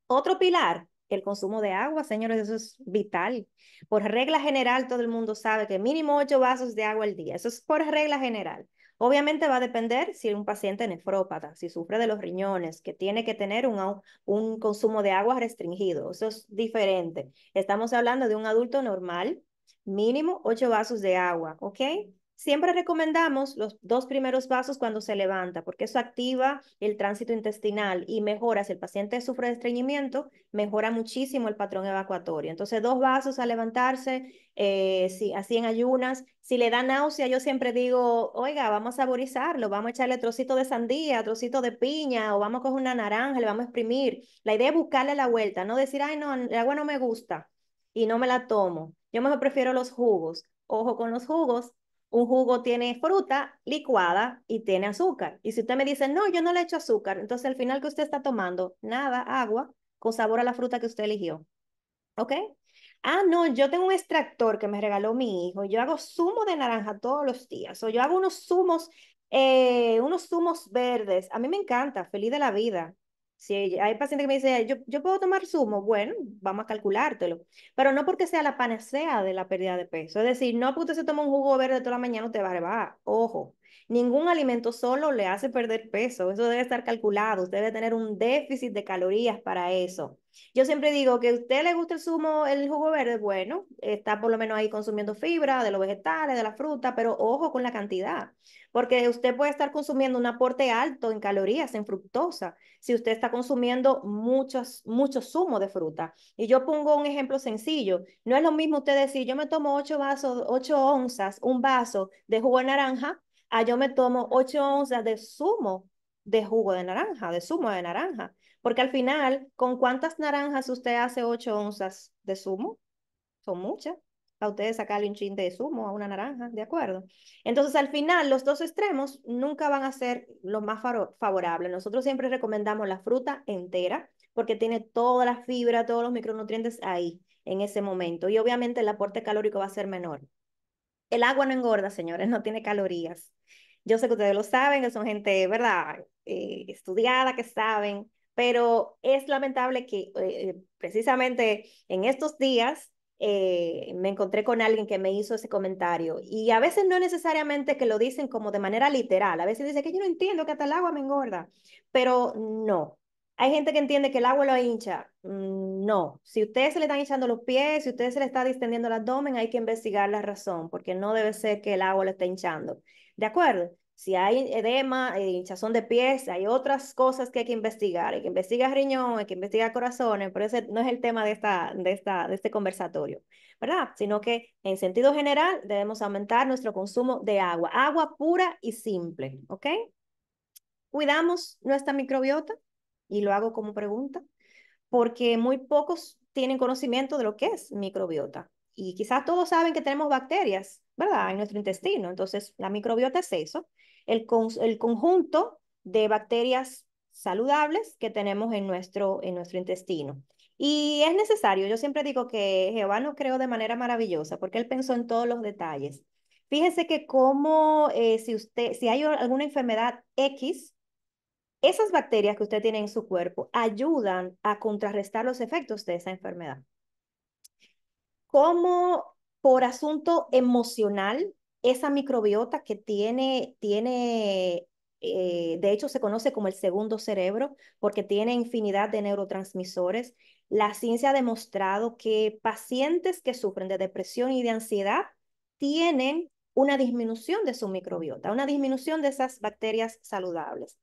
Otro pilar, el consumo de agua, señores, eso es vital. Por regla general, todo el mundo sabe que mínimo ocho vasos de agua al día. Eso es por regla general. Obviamente va a depender si un paciente nefrópata, si sufre de los riñones, que tiene que tener un, un consumo de agua restringido. Eso es diferente. Estamos hablando de un adulto normal, mínimo ocho vasos de agua, ¿ok? Siempre recomendamos los dos primeros vasos cuando se levanta, porque eso activa el tránsito intestinal y mejora. Si el paciente sufre de estreñimiento, mejora muchísimo el patrón evacuatorio. Entonces, dos vasos a levantarse, eh, así en ayunas. Si le da náusea, yo siempre digo, oiga, vamos a saborizarlo, vamos a echarle trocito de sandía, trocito de piña, o vamos a coger una naranja, le vamos a exprimir. La idea es buscarle la vuelta, no decir, ay, no, el agua no me gusta y no me la tomo. Yo mejor prefiero los jugos. Ojo con los jugos, un jugo tiene fruta licuada y tiene azúcar. Y si usted me dice, no, yo no le echo azúcar, entonces al final que usted está tomando, nada, agua con sabor a la fruta que usted eligió. ¿Ok? Ah, no, yo tengo un extractor que me regaló mi hijo. Yo hago zumo de naranja todos los días. O yo hago unos zumos, eh, unos zumos verdes. A mí me encanta, feliz de la vida. Si hay pacientes que me dicen, yo, yo puedo tomar zumo, bueno, vamos a calculártelo. Pero no porque sea la panacea de la pérdida de peso. Es decir, no porque usted se toma un jugo verde toda la mañana, usted va a rebajar. Ojo. Ningún alimento solo le hace perder peso, eso debe estar calculado, usted debe tener un déficit de calorías para eso. Yo siempre digo que a usted le gusta el zumo, el jugo verde, bueno, está por lo menos ahí consumiendo fibra de los vegetales, de la fruta, pero ojo con la cantidad, porque usted puede estar consumiendo un aporte alto en calorías, en fructosa, si usted está consumiendo muchos, muchos de fruta. Y yo pongo un ejemplo sencillo, no es lo mismo usted decir, yo me tomo ocho vasos, ocho onzas, un vaso de jugo de naranja, Ah, yo me tomo 8 onzas de zumo de jugo de naranja, de zumo de naranja. Porque al final, ¿con cuántas naranjas usted hace 8 onzas de zumo? Son muchas. A ustedes sacarle un chin de zumo a una naranja, ¿de acuerdo? Entonces, al final, los dos extremos nunca van a ser los más favorables. Nosotros siempre recomendamos la fruta entera porque tiene toda la fibra, todos los micronutrientes ahí en ese momento. Y obviamente el aporte calórico va a ser menor. El agua no engorda, señores, no tiene calorías. Yo sé que ustedes lo saben, son gente, ¿verdad? Eh, estudiada, que saben, pero es lamentable que eh, eh, precisamente en estos días me encontré con alguien que me hizo ese comentario y a veces no necesariamente que lo dicen como de manera literal, a veces dice que yo no entiendo que hasta el agua me engorda, pero no. Hay gente que entiende que el agua lo hincha. Mm, no, si ustedes se le están hinchando los pies, si ustedes se le está distendiendo el abdomen, hay que investigar la razón, porque no debe ser que el agua lo esté hinchando. ¿De acuerdo? Si hay edema, eh, hinchazón de pies, hay otras cosas que hay que investigar. Hay que investigar riñón, hay que investigar corazones, pero ese no es el tema de, esta, de, esta, de este conversatorio, ¿verdad? Sino que en sentido general debemos aumentar nuestro consumo de agua, agua pura y simple, ¿ok? Cuidamos nuestra microbiota y lo hago como pregunta, porque muy pocos tienen conocimiento de lo que es microbiota. Y quizás todos saben que tenemos bacterias, ¿verdad? En nuestro intestino. Entonces, la microbiota es eso, el, conjunto de bacterias saludables que tenemos en nuestro, en nuestro intestino. Y es necesario, yo siempre digo que Jehová nos creó de manera maravillosa porque él pensó en todos los detalles. Fíjense que como eh, si usted, si hay alguna enfermedad X, esas bacterias que usted tiene en su cuerpo ayudan a contrarrestar los efectos de esa enfermedad. Como por asunto emocional esa microbiota que tiene, eh, de hecho se conoce como el segundo cerebro porque tiene infinidad de neurotransmisores. La ciencia ha demostrado que pacientes que sufren de depresión y de ansiedad tienen una disminución de su microbiota, una disminución de esas bacterias saludables.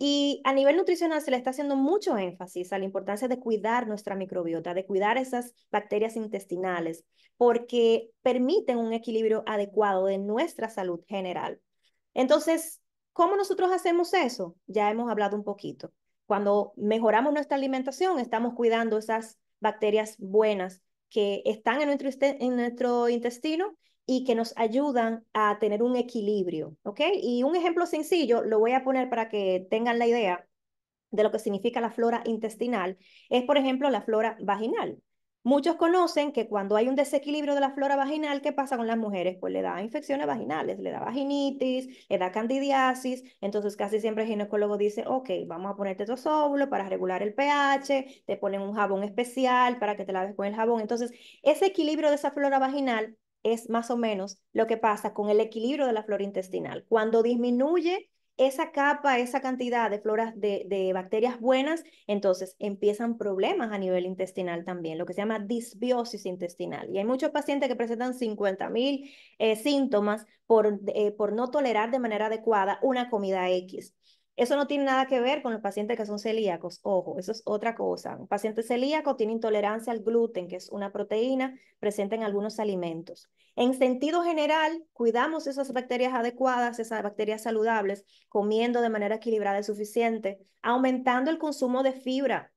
Y a nivel nutricional se le está haciendo mucho énfasis a la importancia de cuidar nuestra microbiota, de cuidar esas bacterias intestinales, porque permiten un equilibrio adecuado de nuestra salud general. Entonces, ¿cómo nosotros hacemos eso? Ya hemos hablado un poquito. Cuando mejoramos nuestra alimentación, estamos cuidando esas bacterias buenas que están en nuestro, intestino y que nos ayudan a tener un equilibrio, ¿ok? Y un ejemplo sencillo, lo voy a poner para que tengan la idea de lo que significa la flora intestinal, es por ejemplo la flora vaginal. Muchos conocen que cuando hay un desequilibrio de la flora vaginal, ¿qué pasa con las mujeres? Pues le da infecciones vaginales, le da vaginitis, le da candidiasis. Entonces casi siempre el ginecólogo dice, ok, vamos a ponerte dos óvulos para regular el pH, te ponen un jabón especial para que te laves con el jabón. Entonces, ese equilibrio de esa flora vaginal es más o menos lo que pasa con el equilibrio de la flora intestinal. Cuando disminuye esa capa, esa cantidad de floras de, bacterias buenas, entonces empiezan problemas a nivel intestinal también, lo que se llama disbiosis intestinal. Y hay muchos pacientes que presentan 50.000 mil eh, síntomas por, eh, por no tolerar de manera adecuada una comida X. Eso no tiene nada que ver con los pacientes que son celíacos, ojo, eso es otra cosa. Un paciente celíaco tiene intolerancia al gluten, que es una proteína presente en algunos alimentos. En sentido general, cuidamos esas bacterias adecuadas, esas bacterias saludables, comiendo de manera equilibrada y suficiente, aumentando el consumo de fibra,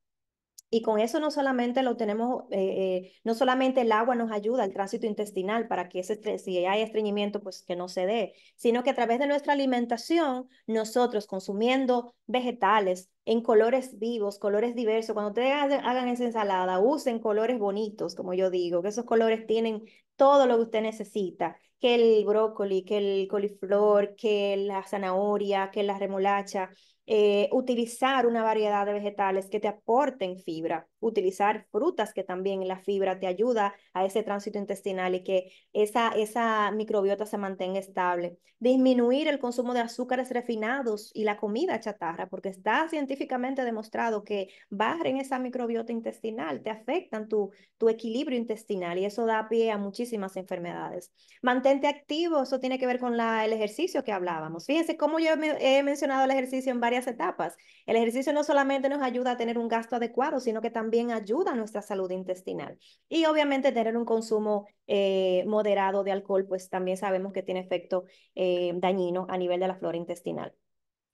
y con eso no solamente lo tenemos, eh, eh, no solamente el agua nos ayuda al tránsito intestinal para que ese, si hay estreñimiento, pues que no se dé, sino que a través de nuestra alimentación, nosotros consumiendo vegetales en colores vivos, colores diversos, cuando ustedes hagan esa ensalada, usen colores bonitos, como yo digo, que esos colores tienen todo lo que usted necesita, que el brócoli, que el coliflor, que la zanahoria, que la remolacha, eh, utilizar una variedad de vegetales que te aporten fibra utilizar frutas, que también la fibra te ayuda a ese tránsito intestinal y que esa, esa microbiota se mantenga estable. Disminuir el consumo de azúcares refinados y la comida chatarra, porque está científicamente demostrado que barren esa microbiota intestinal, te afectan tu, tu equilibrio intestinal y eso da pie a muchísimas enfermedades. Mantente activo, eso tiene que ver con la, el ejercicio que hablábamos. Fíjense cómo yo he mencionado el ejercicio en varias etapas. El ejercicio no solamente nos ayuda a tener un gasto adecuado, sino que también también ayuda a nuestra salud intestinal. Y obviamente tener un consumo eh, moderado de alcohol, pues también sabemos que tiene efecto eh, dañino a nivel de la flora intestinal.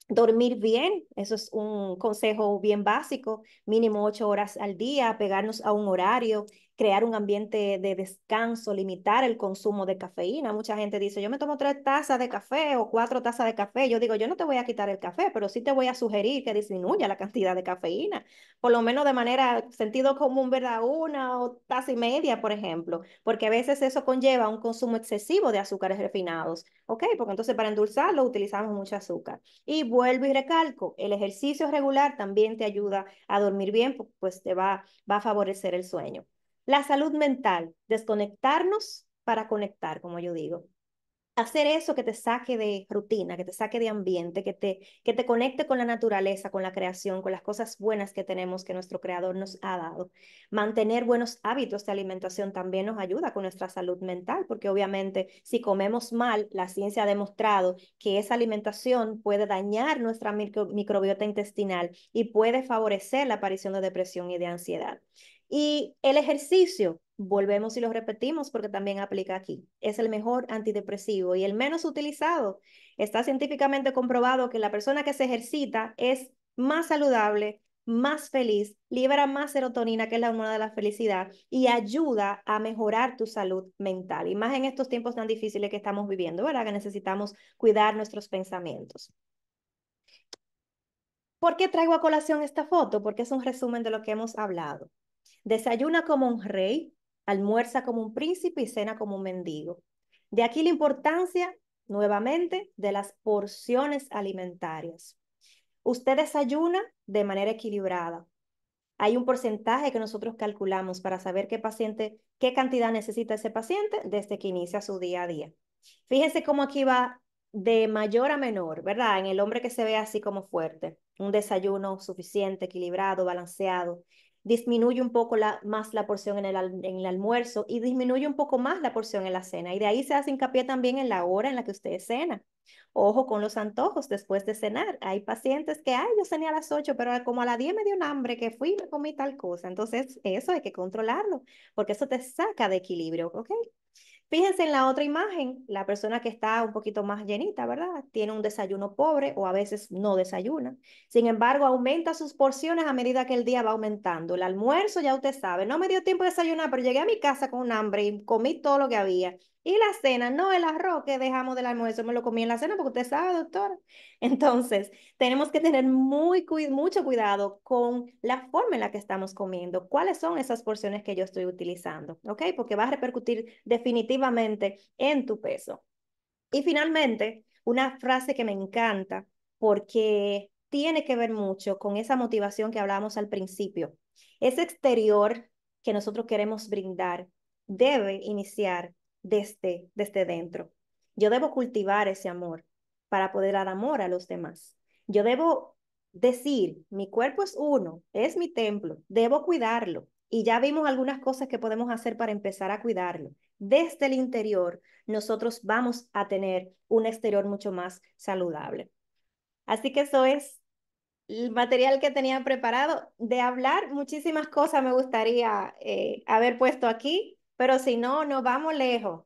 Dormir bien, eso es un consejo bien básico, mínimo ocho horas al día, pegarnos a un horario, crear un ambiente de descanso, limitar el consumo de cafeína. Mucha gente dice, yo me tomo tres tazas de café o cuatro tazas de café. Yo digo, yo no te voy a quitar el café, pero sí te voy a sugerir que disminuya la cantidad de cafeína, por lo menos de manera sentido común, ¿verdad? Una o taza y media, por ejemplo, porque a veces eso conlleva un consumo excesivo de azúcares refinados, ¿ok? Porque entonces para endulzarlo utilizamos mucho azúcar. Y vuelvo y recalco, el ejercicio regular también te ayuda a dormir bien, pues te va, va a favorecer el sueño. La salud mental, desconectarnos para conectar, como yo digo. Hacer eso que te saque de rutina, que te saque de ambiente, que te, que te conecte con la naturaleza, con la creación, con las cosas buenas que tenemos que nuestro creador nos ha dado. Mantener buenos hábitos de alimentación también nos ayuda con nuestra salud mental, porque obviamente si comemos mal, la ciencia ha demostrado que esa alimentación puede dañar nuestra microbiota intestinal y puede favorecer la aparición de depresión y de ansiedad. Y el ejercicio, volvemos y lo repetimos porque también aplica aquí, es el mejor antidepresivo y el menos utilizado. Está científicamente comprobado que la persona que se ejercita es más saludable, más feliz, libera más serotonina, que es la hormona de la felicidad, y ayuda a mejorar tu salud mental. Y más en estos tiempos tan difíciles que estamos viviendo, ¿verdad? Que necesitamos cuidar nuestros pensamientos. ¿Por qué traigo a colación esta foto? Porque es un resumen de lo que hemos hablado. Desayuna como un rey, almuerza como un príncipe y cena como un mendigo. De aquí la importancia, nuevamente, de las porciones alimentarias. Usted desayuna de manera equilibrada. Hay un porcentaje que nosotros calculamos para saber qué paciente, qué cantidad necesita ese paciente desde que inicia su día a día. Fíjense cómo aquí va de mayor a menor, ¿verdad? En el hombre que se ve así como fuerte, un desayuno suficiente, equilibrado, balanceado, disminuye un poco la, más la porción en el, en el almuerzo y disminuye un poco más la porción en la cena. Y de ahí se hace hincapié también en la hora en la que usted cena. Ojo con los antojos después de cenar. Hay pacientes que, ay, yo cené a las 8, pero como a las 10 me dio un hambre que fui y me comí tal cosa. Entonces, eso hay que controlarlo, porque eso te saca de equilibrio, ¿ok? Fíjense en la otra imagen, la persona que está un poquito más llenita, ¿verdad? Tiene un desayuno pobre o a veces no desayuna. Sin embargo, aumenta sus porciones a medida que el día va aumentando. El almuerzo, ya usted sabe, no me dio tiempo de desayunar, pero llegué a mi casa con un hambre y comí todo lo que había. Y la cena, no el arroz que dejamos del almuerzo, me lo comí en la cena porque usted sabe, doctor, *laughs* Entonces, tenemos que tener muy, mucho cuidado con la forma en la que estamos comiendo, cuáles son esas porciones que yo estoy utilizando, ¿ok? Porque va a repercutir definitivamente en tu peso. Y finalmente, una frase que me encanta porque tiene que ver mucho con esa motivación que hablábamos al principio. Ese exterior que nosotros queremos brindar debe iniciar desde, este, desde este dentro. Yo debo cultivar ese amor para poder dar amor a los demás. Yo debo decir, mi cuerpo es uno, es mi templo, debo cuidarlo. Y ya vimos algunas cosas que podemos hacer para empezar a cuidarlo. Desde el interior, nosotros vamos a tener un exterior mucho más saludable. Así que eso es el material que tenía preparado. De hablar muchísimas cosas me gustaría eh, haber puesto aquí, pero si no, nos vamos lejos,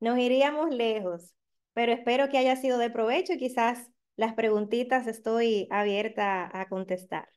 nos iríamos lejos, pero espero que haya sido de provecho y quizás las preguntitas estoy abierta a contestar.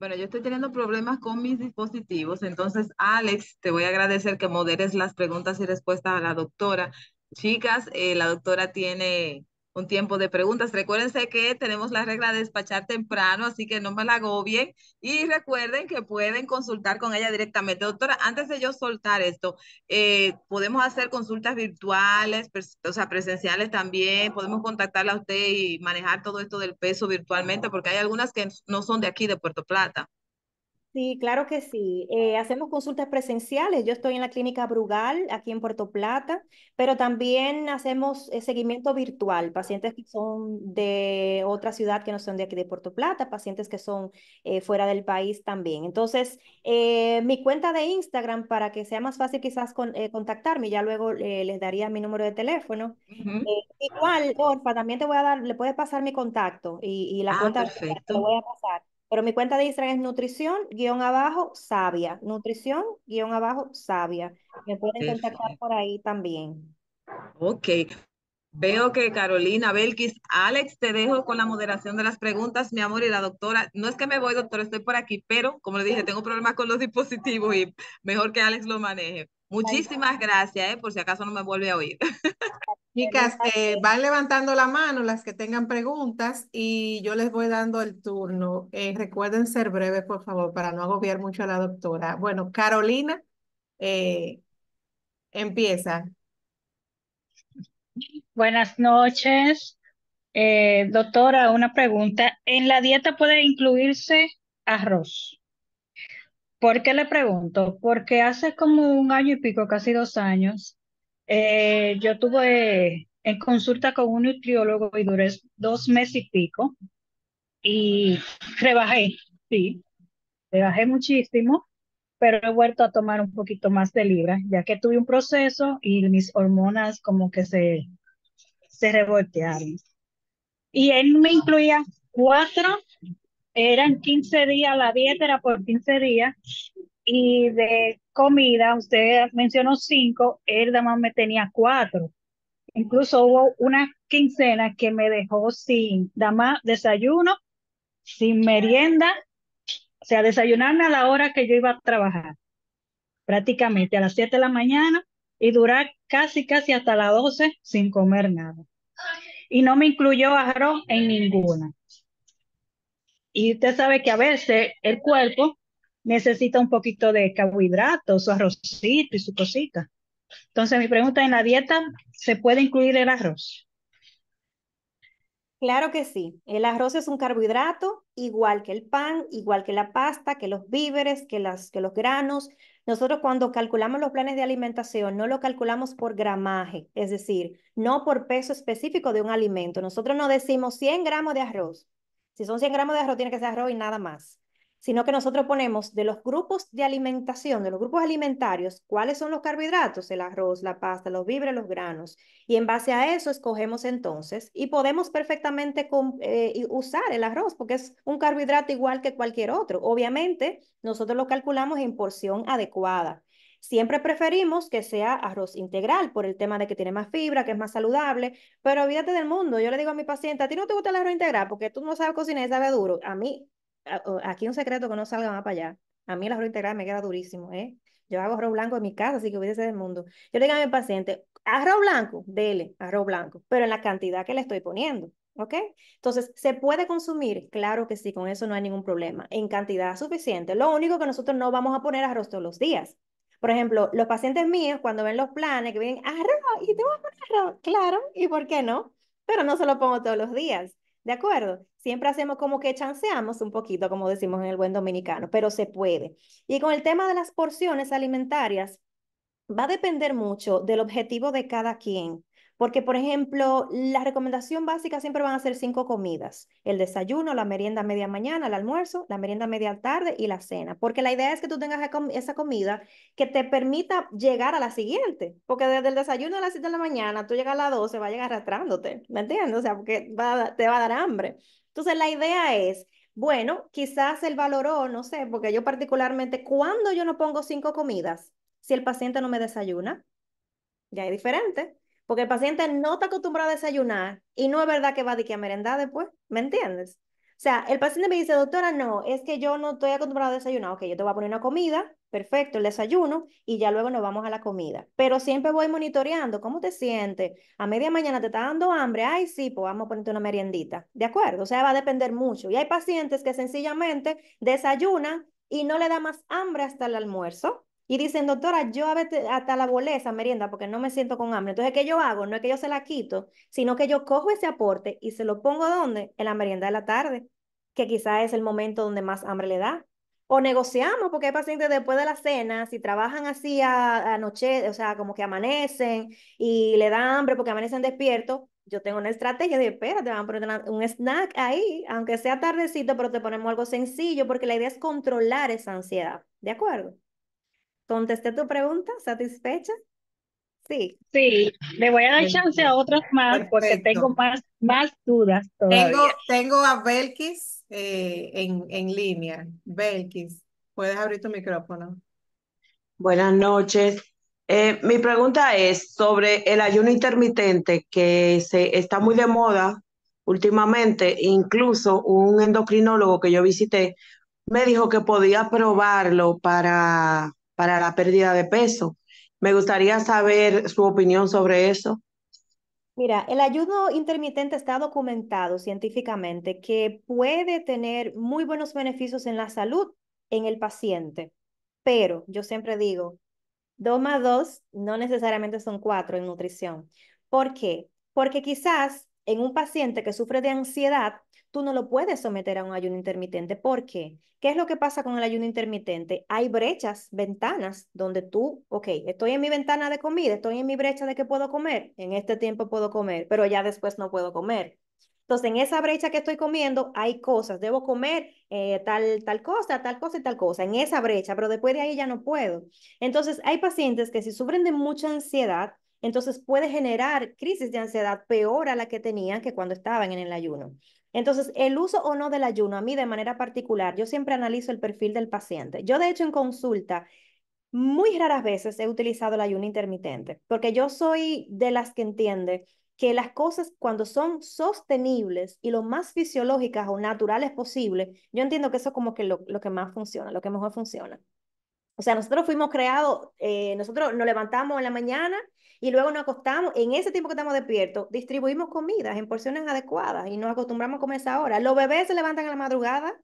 Bueno, yo estoy teniendo problemas con mis dispositivos, entonces Alex, te voy a agradecer que moderes las preguntas y respuestas a la doctora. Chicas, eh, la doctora tiene un tiempo de preguntas. Recuérdense que tenemos la regla de despachar temprano, así que no me la agobien y recuerden que pueden consultar con ella directamente. Doctora, antes de yo soltar esto, eh, podemos hacer consultas virtuales, o sea, presenciales también, podemos contactarla a usted y manejar todo esto del peso virtualmente, porque hay algunas que no son de aquí, de Puerto Plata. Sí, claro que sí. Eh, hacemos consultas presenciales. Yo estoy en la clínica Brugal, aquí en Puerto Plata, pero también hacemos eh, seguimiento virtual. Pacientes que son de otra ciudad que no son de aquí de Puerto Plata, pacientes que son eh, fuera del país también. Entonces, mi cuenta de Instagram, para que sea más fácil quizás contactarme, ya luego les daría mi número de teléfono. igual, Orfa, también te voy a dar, le puedes pasar mi contacto y, la ah, cuenta perfecto. te voy a pasar. Pero mi cuenta de Instagram es nutrición guión abajo sabia. Nutrición guión abajo sabia. Me pueden contactar por ahí también. Ok. Veo que Carolina, Belkis, Alex, te dejo con la moderación de las preguntas, mi amor, y la doctora. No es que me voy, doctora, estoy por aquí, pero como le dije, tengo problemas con los dispositivos y mejor que Alex lo maneje. Muchísimas gracias, eh, por si acaso no me vuelve a oír. *laughs* Chicas, eh, van levantando la mano las que tengan preguntas y yo les voy dando el turno. Eh, recuerden ser breves, por favor, para no agobiar mucho a la doctora. Bueno, Carolina, eh, empieza. Buenas noches. doctora, una pregunta. ¿En la dieta puede incluirse arroz? ¿Por qué le pregunto? Porque hace como un año y pico, casi dos años, eh, yo tuve en consulta con un nutriólogo y duré dos meses y pico y rebajé, sí, rebajé muchísimo, pero he vuelto a tomar un poquito más de libra, ya que tuve un proceso y mis hormonas como que se, se revoltearon. Y él me incluía cuatro, eran 15 días, la dieta era por 15 días, y de Comida, usted mencionó cinco, él nada me tenía cuatro. Incluso hubo una quincena que me dejó sin dama desayuno, sin merienda, o sea, desayunarme a la hora que yo iba a trabajar, prácticamente a las siete de la mañana y durar casi, casi hasta las doce sin comer nada. Y no me incluyó arroz en ninguna. Y usted sabe que a veces el cuerpo necesita un poquito de carbohidratos, su arrocito y su cosita. Entonces, mi pregunta, ¿en la dieta se puede incluir el arroz? Claro que sí. El arroz es un carbohidrato, igual que el pan, igual que la pasta, que los víveres, que, las, que los granos. Nosotros cuando calculamos los planes de alimentación, no lo calculamos por gramaje, es decir, no por peso específico de un alimento. Nosotros no decimos 100 gramos de arroz. Si son 100 gramos de arroz, tiene que ser arroz y nada más sino que nosotros ponemos de los grupos de alimentación, de los grupos alimentarios, cuáles son los carbohidratos, el arroz, la pasta, los víveres, los granos. Y en base a eso escogemos entonces y podemos perfectamente eh, usar el arroz porque es un carbohidrato igual que cualquier otro. Obviamente, nosotros lo calculamos en porción adecuada. Siempre preferimos que sea arroz integral por el tema de que tiene más fibra, que es más saludable, pero olvídate del mundo. Yo le digo a mi paciente, a ti no te gusta el arroz integral porque tú no sabes cocinar y sabe duro. A mí aquí un secreto que no salga más para allá. A mí el arroz integral me queda durísimo, ¿eh? Yo hago arroz blanco en mi casa, así que hubiese del mundo. Yo le digo a mi paciente, arroz blanco, dele arroz blanco, pero en la cantidad que le estoy poniendo, ¿ok? Entonces, ¿se puede consumir? Claro que sí, con eso no hay ningún problema, en cantidad suficiente. Lo único que nosotros no vamos a poner arroz todos los días. Por ejemplo, los pacientes míos, cuando ven los planes, que vienen, arroz, y te voy a poner arroz, claro, ¿y por qué no? Pero no se lo pongo todos los días. ¿De acuerdo? Siempre hacemos como que chanceamos un poquito, como decimos en el buen dominicano, pero se puede. Y con el tema de las porciones alimentarias, va a depender mucho del objetivo de cada quien. Porque, por ejemplo, la recomendación básica siempre van a ser cinco comidas. El desayuno, la merienda media mañana, el almuerzo, la merienda media tarde y la cena. Porque la idea es que tú tengas esa comida que te permita llegar a la siguiente. Porque desde el desayuno a las 7 de la mañana, tú llegas a las 12, va a llegar arrastrándote. ¿Me entiendes? O sea, porque te va a dar hambre. Entonces, la idea es... Bueno, quizás el valoró, no sé, porque yo particularmente, cuando yo no pongo cinco comidas, si el paciente no me desayuna, ya es diferente porque el paciente no está acostumbrado a desayunar y no es verdad que va de que a merendar después, ¿me entiendes? O sea, el paciente me dice, doctora, no, es que yo no estoy acostumbrado a desayunar. Ok, yo te voy a poner una comida, perfecto, el desayuno, y ya luego nos vamos a la comida. Pero siempre voy monitoreando cómo te sientes. A media mañana te está dando hambre. Ay, sí, pues vamos a ponerte una meriendita. ¿De acuerdo? O sea, va a depender mucho. Y hay pacientes que sencillamente desayunan y no le da más hambre hasta el almuerzo y dicen, doctora, yo a veces hasta la volé esa merienda porque no me siento con hambre. Entonces, ¿qué yo hago? No es que yo se la quito, sino que yo cojo ese aporte y se lo pongo ¿dónde? En la merienda de la tarde, que quizás es el momento donde más hambre le da. O negociamos, porque hay pacientes después de la cena, si trabajan así a, noche, o sea, como que amanecen y le da hambre porque amanecen despiertos, yo tengo una estrategia de, espera, te van a poner un snack ahí, aunque sea tardecito, pero te ponemos algo sencillo, porque la idea es controlar esa ansiedad, ¿de acuerdo? ¿Contesté tu pregunta? ¿Satisfecha? Sí. Sí, le voy a dar chance a otros más porque tengo más, dudas todavía. Tengo, tengo a Belkis eh, en, en línea. Belkis, puedes abrir tu micrófono. Buenas noches. Eh, mi pregunta es sobre el ayuno intermitente que se está muy de moda últimamente. Incluso un endocrinólogo que yo visité me dijo que podía probarlo para para la pérdida de peso. Me gustaría saber su opinión sobre eso. Mira, el ayuno intermitente está documentado científicamente que puede tener muy buenos beneficios en la salud en el paciente, pero yo siempre digo, 2 más 2 no necesariamente son 4 en nutrición. ¿Por qué? Porque quizás en un paciente que sufre de ansiedad, tú no lo puedes someter a un ayuno intermitente. ¿Por qué? ¿Qué es lo que pasa con el ayuno intermitente? Hay brechas, ventanas, donde tú, ok, estoy en mi ventana de comida, estoy en mi brecha de que puedo comer, en este tiempo puedo comer, pero ya después no puedo comer. Entonces, en esa brecha que estoy comiendo, hay cosas, debo comer eh, tal, tal cosa, tal cosa y tal cosa, en esa brecha, pero después de ahí ya no puedo. Entonces, hay pacientes que si sufren de mucha ansiedad, entonces puede generar crisis de ansiedad peor a la que tenían que cuando estaban en el ayuno. Entonces, el uso o no del ayuno, a mí de manera particular, yo siempre analizo el perfil del paciente. Yo, de hecho, en consulta, muy raras veces he utilizado el ayuno intermitente, porque yo soy de las que entiende que las cosas cuando son sostenibles y lo más fisiológicas o naturales posible, yo entiendo que eso es como que lo, lo que más funciona, lo que mejor funciona. O sea, nosotros fuimos creados, eh, nosotros nos levantamos en la mañana y luego nos acostamos. En ese tiempo que estamos despiertos, distribuimos comidas en porciones adecuadas y nos acostumbramos a comer esa hora. Los bebés se levantan a la madrugada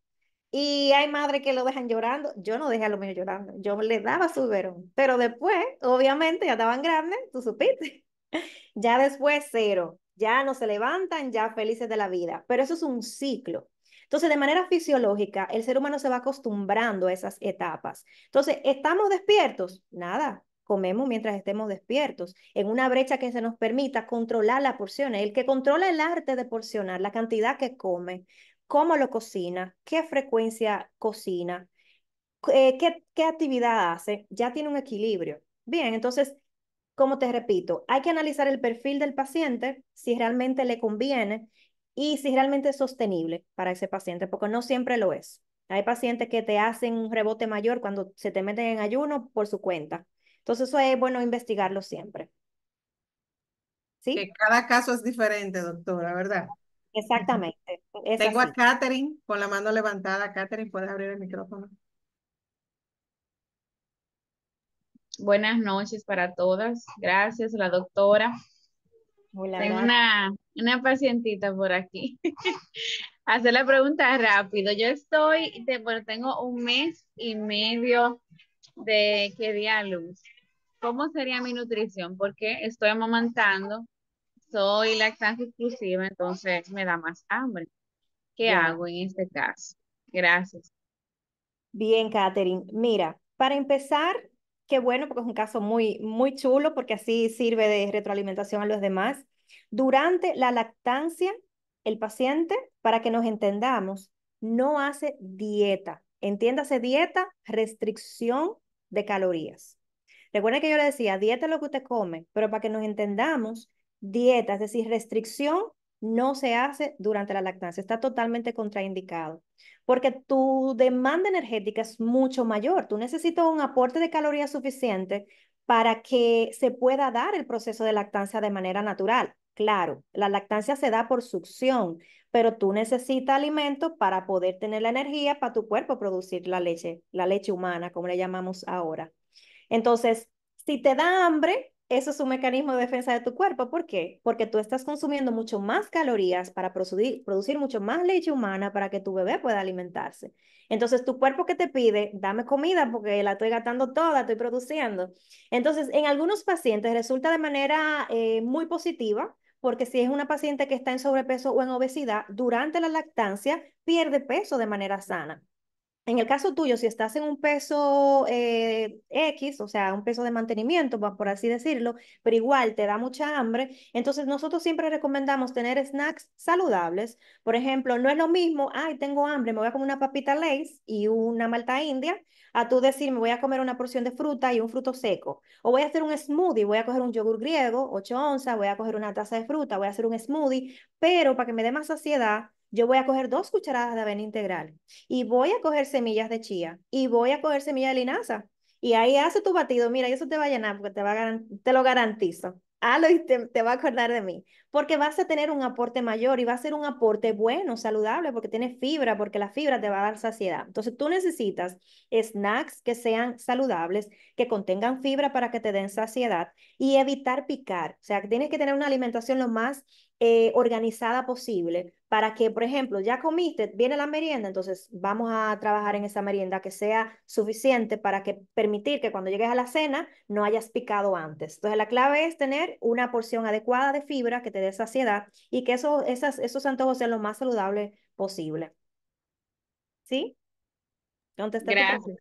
y hay madres que lo dejan llorando. Yo no dejé a los niños llorando, yo les daba su verón. Pero después, obviamente, ya estaban grandes, tú supiste. *laughs* ya después, cero. Ya no se levantan, ya felices de la vida. Pero eso es un ciclo. Entonces, de manera fisiológica, el ser humano se va acostumbrando a esas etapas. Entonces, ¿estamos despiertos? Nada, comemos mientras estemos despiertos, en una brecha que se nos permita controlar la porción. El que controla el arte de porcionar, la cantidad que come, cómo lo cocina, qué frecuencia cocina, eh, qué, qué actividad hace, ya tiene un equilibrio. Bien, entonces, como te repito, hay que analizar el perfil del paciente, si realmente le conviene, y si realmente es sostenible para ese paciente, porque no siempre lo es. Hay pacientes que te hacen un rebote mayor cuando se te meten en ayuno por su cuenta. Entonces eso es bueno investigarlo siempre. ¿Sí? Que cada caso es diferente, doctora, ¿verdad? Exactamente. Tengo a Katherine con la mano levantada. Katherine, ¿puedes abrir el micrófono? Buenas noches para todas. Gracias, la doctora. Tengo una, una, pacientita por aquí. *laughs* Hacer la pregunta rápido. Yo estoy, tengo un mes y medio de que di a luz. ¿Cómo sería mi nutrición? Porque estoy amamantando, soy lactancia exclusiva, entonces me da más hambre. ¿Qué hago en este caso? Gracias. Bien, Katherine. Mira, para empezar, Qué bueno, porque es un caso muy, muy chulo, porque así sirve de retroalimentación a los demás. Durante la lactancia, el paciente, para que nos entendamos, no hace dieta. Entiéndase dieta, restricción de calorías. Recuerden que yo le decía, dieta es lo que usted come, pero para que nos entendamos, dieta, es decir, restricción, no se hace durante la lactancia. Está totalmente contraindicado porque tu demanda energética es mucho mayor. Tú necesitas un aporte de calorías suficiente para que se pueda dar el proceso de lactancia de manera natural. Claro, la lactancia se da por succión, pero tú necesitas alimento para poder tener la energía para tu cuerpo producir la leche, la leche humana, como le llamamos ahora. Entonces, si te da hambre, eso es un mecanismo de defensa de tu cuerpo. ¿Por qué? Porque tú estás consumiendo mucho más calorías para producir, mucho más leche humana para que tu bebé pueda alimentarse. Entonces, tu cuerpo que te pide, dame comida porque la estoy gastando toda, estoy produciendo. Entonces, en algunos pacientes resulta de manera eh, muy positiva porque si es una paciente que está en sobrepeso o en obesidad, durante la lactancia pierde peso de manera sana. En el caso tuyo, si estás en un peso eh, X, o sea, un peso de mantenimiento, por así decirlo, pero igual te da mucha hambre, entonces nosotros siempre recomendamos tener snacks saludables. Por ejemplo, no es lo mismo, ay, tengo hambre, me voy a comer una papita Lay's y una malta india, a tú decir, me voy a comer una porción de fruta y un fruto seco. O voy a hacer un smoothie, voy a coger un yogur griego, 8 onzas, voy a coger una taza de fruta, voy a hacer un smoothie, pero para que me dé más saciedad, yo voy a coger dos cucharadas de avena integral y voy a coger semillas de chía y voy a coger semilla de linaza. Y ahí hace tu batido, mira, eso te va a llenar porque te, va te lo garantizo. ah y te, te va a acordar de mí porque vas a tener un aporte mayor y va a ser un aporte bueno, saludable, porque tiene fibra, porque la fibra te va a dar saciedad. Entonces tú necesitas snacks que sean saludables, que contengan fibra para que te den saciedad y evitar picar. O sea, tienes que tener una alimentación lo más eh, organizada posible para que, por ejemplo, ya comiste, viene la merienda, entonces vamos a trabajar en esa merienda que sea suficiente para que permitir que cuando llegues a la cena no hayas picado antes. Entonces la clave es tener una porción adecuada de fibra que te de saciedad y que eso, esas, esos antojos sean lo más saludables posible. ¿Sí? ¿Dónde está? Gracias.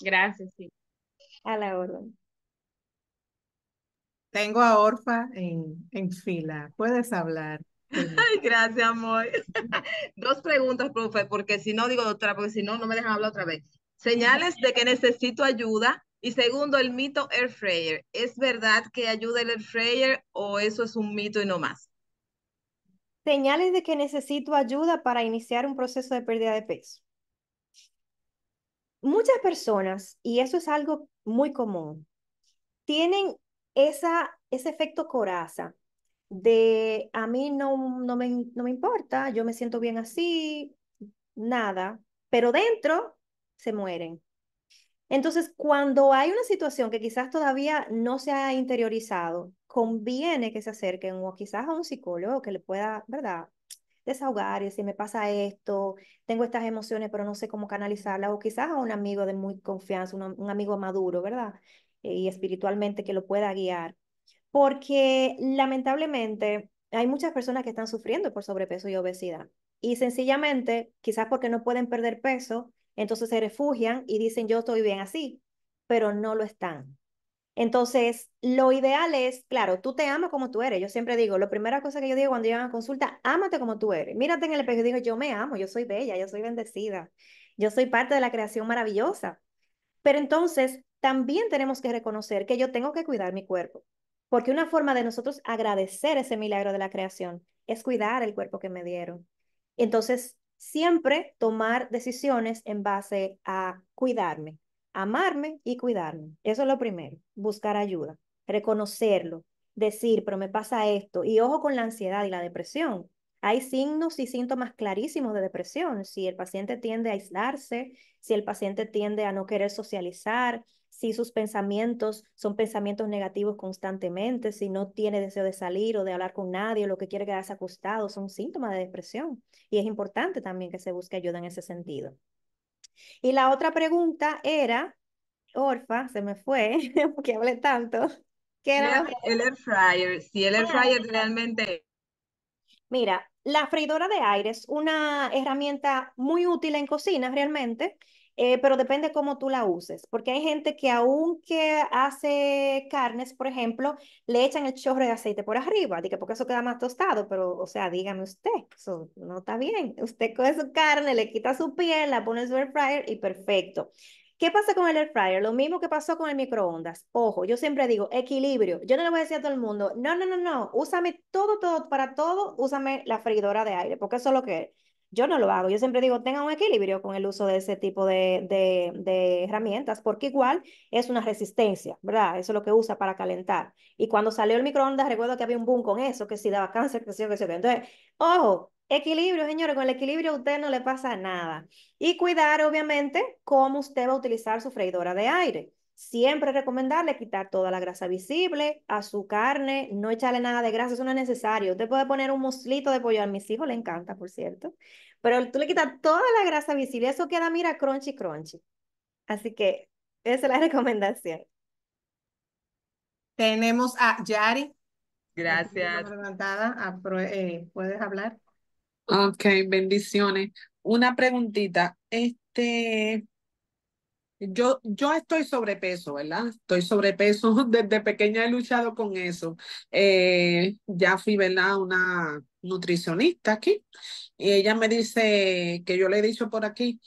Gracias, sí. A la orden. Tengo a Orfa en, en fila. Puedes hablar. gracias, amor. *laughs* Dos preguntas, profe, porque si no, digo doctora, porque si no, no me dejan hablar otra vez. Señales de que necesito ayuda y segundo, el mito air fryer. ¿Es verdad que ayuda el air o eso es un mito y no más? Señales de que necesito ayuda para iniciar un proceso de pérdida de peso. Muchas personas, y eso es algo muy común, tienen esa, ese efecto coraza de a mí no, no, me, no me importa, yo me siento bien así, nada, pero dentro se mueren. Entonces, cuando hay una situación que quizás todavía no se ha interiorizado, conviene que se acerquen o quizás a un psicólogo que le pueda, ¿verdad? Desahogar y decir, me pasa esto, tengo estas emociones, pero no sé cómo canalizarlas, o quizás a un amigo de muy confianza, un, un amigo maduro, ¿verdad? Y espiritualmente que lo pueda guiar. Porque lamentablemente hay muchas personas que están sufriendo por sobrepeso y obesidad. Y sencillamente, quizás porque no pueden perder peso, entonces se refugian y dicen, yo estoy bien así, pero no lo están. Entonces, lo ideal es, claro, tú te amas como tú eres. Yo siempre digo, lo primera cosa que yo digo cuando llegan a consulta, ámate como tú eres. Mírate en el espejo y digo, yo me amo, yo soy bella, yo soy bendecida, yo soy parte de la creación maravillosa. Pero entonces, también tenemos que reconocer que yo tengo que cuidar mi cuerpo, porque una forma de nosotros agradecer ese milagro de la creación es cuidar el cuerpo que me dieron. Entonces, siempre tomar decisiones en base a cuidarme, amarme y cuidarme. Eso es lo primero, buscar ayuda, reconocerlo, decir, pero me pasa esto. Y ojo con la ansiedad y la depresión. Hay signos y síntomas clarísimos de depresión. Si el paciente tiende a aislarse, si el paciente tiende a no querer socializar, si sus pensamientos son pensamientos negativos constantemente, si no tiene deseo de salir o de hablar con nadie, o lo que quiere quedarse acostado, son síntomas de depresión. Y es importante también que se busque ayuda en ese sentido. Y la otra pregunta era, Orfa, se me fue, *laughs* porque hablé tanto. era? El air fryer, si el air ah, fryer realmente... Mira, la freidora de aire es una herramienta muy útil en cocina realmente eh, pero depende cómo tú la uses, porque hay gente que aunque hace carnes, por ejemplo, le echan el chorro de aceite por arriba, que porque eso queda más tostado, pero o sea, dígame usted, eso no está bien. Usted coge su carne, le quita su piel, la pone en su air fryer y perfecto. ¿Qué pasa con el air fryer? Lo mismo que pasó con el microondas. Ojo, yo siempre digo equilibrio. Yo no le voy a decir a todo el mundo, no, no, no, no, úsame todo, todo para todo, úsame la freidora de aire, porque eso es lo que es. Yo no lo hago. Yo siempre digo, tenga un equilibrio con el uso de ese tipo de, de, herramientas, porque igual es una resistencia, ¿verdad? Eso es lo que usa para calentar. Y cuando salió el microondas, recuerdo que había un boom con eso, que si daba cáncer, que sí, que sí. Entonces, ojo, equilibrio, señores, con el equilibrio a usted no le pasa nada. Y cuidar, obviamente, cómo usted va a utilizar su freidora de aire. Siempre recomendarle quitar toda la grasa visible a su carne, no echarle nada de grasa, eso no es necesario. Usted puede poner un muslito de pollo, a mis hijos le encanta, por cierto, pero tú le quitas toda la grasa visible, eso queda, mira, crunchy, crunchy. Así que esa es la *laughs* recomendación. Tenemos a Yari. Gracias. Eh, ¿Puedes hablar? Ok, bendiciones. Una preguntita. Este, yo, yo estoy sobrepeso, ¿verdad? Estoy sobrepeso, *laughs* desde pequeña he luchado con eso. Eh, ya fui, ¿verdad? Una nutricionista aquí y ella me dice que yo le he dicho por aquí,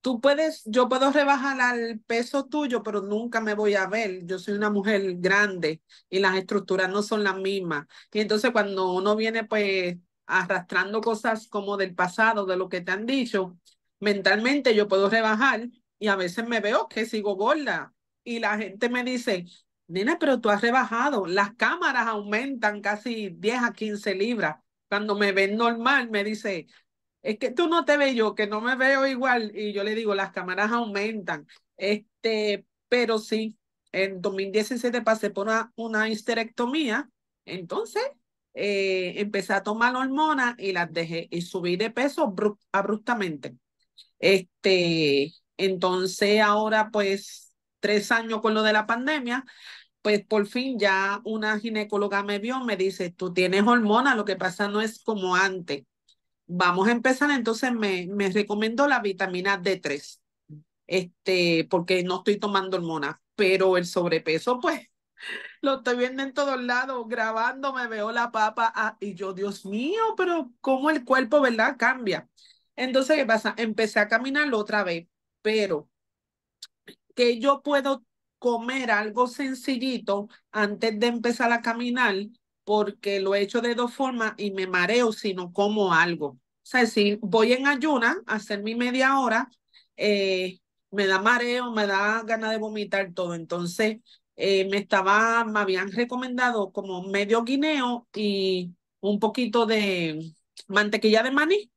tú puedes, yo puedo rebajar al peso tuyo, pero nunca me voy a ver. Yo soy una mujer grande y las estructuras no son las mismas. Y entonces cuando uno viene pues arrastrando cosas como del pasado, de lo que te han dicho, mentalmente yo puedo rebajar, y a veces me veo que sigo gorda y la gente me dice, nena, pero tú has rebajado, las cámaras aumentan casi 10 a 15 libras. Cuando me ven normal, me dice, es que tú no te ves yo, que no me veo igual. Y yo le digo, las cámaras aumentan. Este, pero sí, en 2017 pasé por una, histerectomía, entonces eh, empecé a tomar hormonas y las dejé y subí de peso abruptamente. Este, entonces ahora pues tres años con lo de la pandemia, pues por fin ya una ginecóloga me vio, me dice, tú tienes hormonas, lo que pasa no es como antes. Vamos a empezar, entonces me, me recomendó la vitamina D3, este, porque no estoy tomando hormonas, pero el sobrepeso, pues *laughs* lo estoy viendo en todos lados, grabando, me veo la papa ah, y yo, Dios mío, pero cómo el cuerpo, ¿verdad? Cambia. Entonces, ¿qué pasa? Empecé a caminar otra vez pero que yo puedo comer algo sencillito antes de empezar a caminar, porque lo he hecho de dos formas y me mareo si no como algo. O sea, si voy en ayuna a hacer mi media hora, eh, me da mareo, me da ganas de vomitar todo. Entonces, eh, me estaba, me habían recomendado como medio guineo y un poquito de mantequilla de maní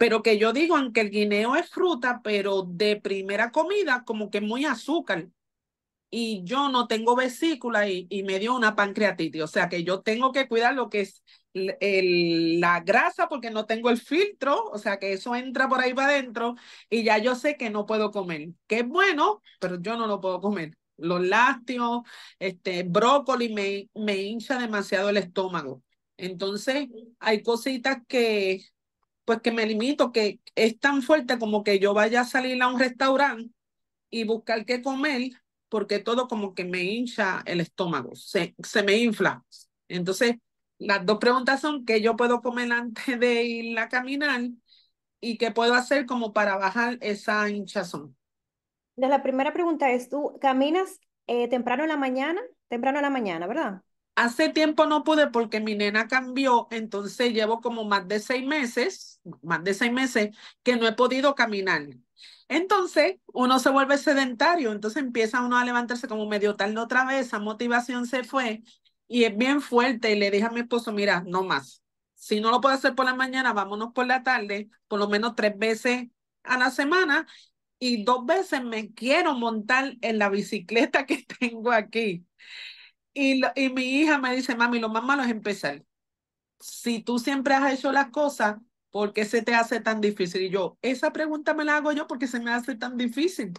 pero que yo digo, aunque el guineo es fruta, pero de primera comida como que muy azúcar. Y yo no tengo vesícula y, me dio una pancreatitis. O sea que yo tengo que cuidar lo que es la grasa porque no tengo el filtro, o sea que eso entra por ahí para adentro y ya yo sé que no puedo comer, que es bueno, pero yo no lo puedo comer. Los lácteos, este, brócoli me, me hincha demasiado el estómago. Entonces, hay cositas que pues que me limito, que es tan fuerte como que yo vaya a salir a un restaurante y buscar qué comer, porque todo como que me hincha el estómago, se, se me infla. Entonces, las dos preguntas son qué yo puedo comer *laughs* antes de ir a caminar y qué puedo hacer como para bajar esa hinchazón. La primera pregunta es, ¿tú caminas eh, temprano en la mañana? Temprano en la mañana, ¿verdad? Hace tiempo no pude porque mi nena cambió, entonces llevo como más de seis meses, más de seis meses que no he podido caminar. Entonces uno se vuelve sedentario, entonces empieza uno a levantarse como medio tarde otra vez, esa motivación se fue y es bien fuerte. le dije a mi esposo, mira, no más. Si no lo puedo hacer por la mañana, vámonos por la tarde, por lo menos tres veces a la semana y dos veces me quiero montar en la bicicleta que *laughs* tengo aquí. Y, mi hija me dice, mami, lo más malo es empezar. Si tú siempre has hecho las cosas, ¿por qué se te hace tan difícil? Y yo, esa pregunta me la hago yo porque se me hace tan difícil.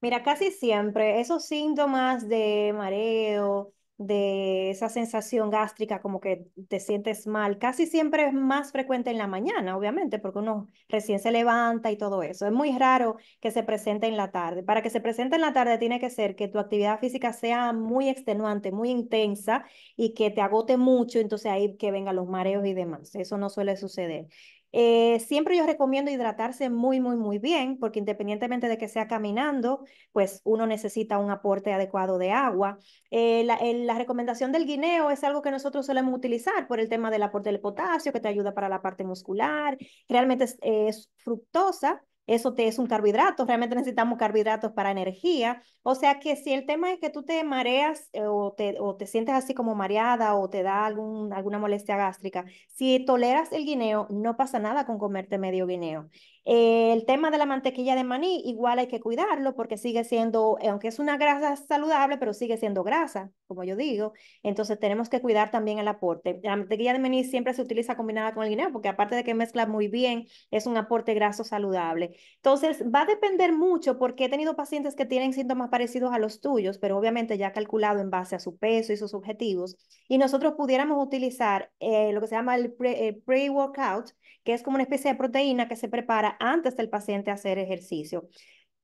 Mira, casi siempre esos síntomas de mareo, de esa sensación gástrica, como que te sientes mal. Casi siempre es más frecuente en la mañana, obviamente, porque uno recién se levanta y todo eso. Es muy raro que se presente en la tarde. Para que se presente en la tarde tiene que ser que tu actividad física sea muy extenuante, muy intensa y que te agote mucho, entonces ahí que vengan los mareos y demás. Eso no suele suceder. Eh, siempre yo recomiendo hidratarse muy, muy, muy bien, porque independientemente de que sea caminando, pues uno necesita un aporte adecuado de agua. Eh, la, recomendación del guineo es algo que nosotros solemos utilizar por el tema del aporte del potasio, que te ayuda para la parte muscular. Realmente es fructosa eso te es un carbohidrato, realmente necesitamos carbohidratos para energía. O sea que si el tema es que tú te mareas eh, o, te, o te sientes así como mareada o te da algún, alguna molestia gástrica, si toleras el guineo, no pasa nada con comerte medio guineo el tema de la mantequilla de maní, igual hay que cuidarlo porque sigue siendo, aunque es una grasa saludable, pero sigue siendo grasa, como yo digo. Entonces tenemos que cuidar también el aporte. La mantequilla de maní siempre se utiliza combinada con el guineo porque aparte de que mezcla muy bien, es un aporte graso saludable. Entonces va a depender mucho porque he tenido pacientes que tienen síntomas parecidos a los tuyos, pero obviamente ya calculado en base a su peso y sus objetivos. Y nosotros pudiéramos utilizar eh, lo que se llama el pre-workout, que es como una especie de proteína que se prepara antes del paciente hacer ejercicio.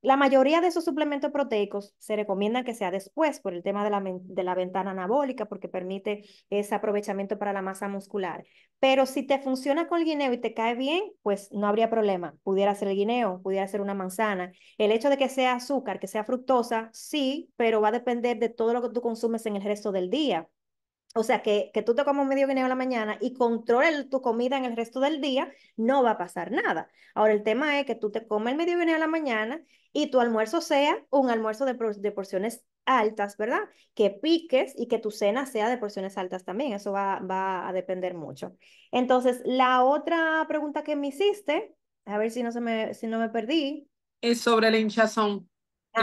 La mayoría de esos suplementos proteicos se recomiendan que sea después por el tema de la, de la ventana anabólica porque permite ese aprovechamiento para la masa muscular. Pero si te funciona con el guineo y te cae bien, pues no habría problema. Pudiera ser el guineo, pudiera ser una manzana. El hecho de que sea azúcar, que sea fructosa, sí, pero va a depender de todo lo que tú consumes en el resto del día. O sea, que, que tú te comas medio guineo a la mañana y controles tu comida en el resto del día, no va a pasar nada. Ahora, el tema es que tú te comes el medio guineo a la mañana y tu almuerzo sea un almuerzo de, porciones altas, ¿verdad? Que piques y que tu cena sea de porciones altas también. Eso va, va a depender mucho. Entonces, la otra pregunta que me hiciste, a ver si no, se me, si no me perdí. Es sobre la hinchazón.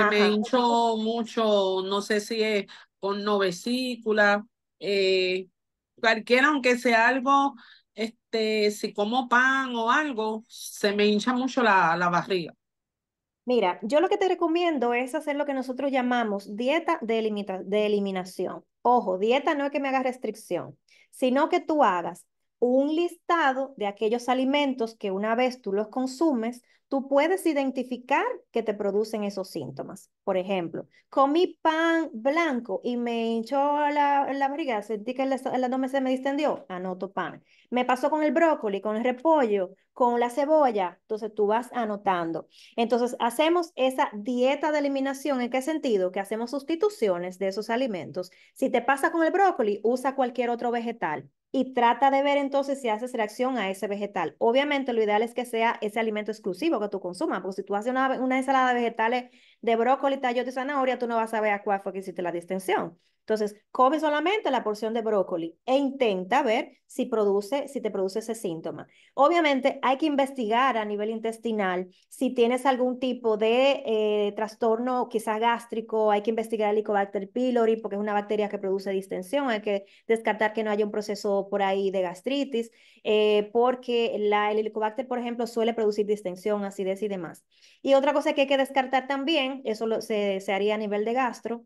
me hincho mucho, no sé si es con no eh, cualquiera, aunque sea algo, este, si como pan o algo, se me hincha mucho la, la barriga. Mira, yo lo que te recomiendo es hacer lo que nosotros llamamos dieta de, de eliminación. Ojo, dieta no es que me hagas restricción, sino que tú hagas un listado de aquellos alimentos que una vez tú los consumes, tú puedes identificar que te producen esos síntomas. Por ejemplo, comí pan blanco y me hinchó la, la barriga, sentí que el, el abdomen se me distendió, anoto pan. Me pasó con el brócoli, con el repollo, con la cebolla, entonces tú vas anotando. Entonces hacemos esa dieta de eliminación, ¿en qué sentido? Que hacemos sustituciones de esos alimentos. Si te pasa con el brócoli, usa cualquier otro vegetal y trata de ver entonces si haces reacción a ese vegetal. Obviamente lo ideal es que sea ese alimento exclusivo que tú consumas, porque si tú haces una, ensalada de vegetales de brócoli, tallo de zanahoria, tú no vas a ver a cuál fue que hiciste la distensión. Entonces, come solamente la porción de brócoli e intenta ver si, produce, si te produce ese síntoma. Obviamente, hay que investigar a nivel intestinal si tienes algún tipo de eh, trastorno, quizás gástrico, hay que investigar el Helicobacter pylori porque es una bacteria que produce distensión, hay que descartar que no haya un proceso por ahí de gastritis, eh, porque el Helicobacter, por ejemplo, suele producir distensión, acidez y demás. Y otra cosa que hay que descartar también, eso se haría a nivel de gastro,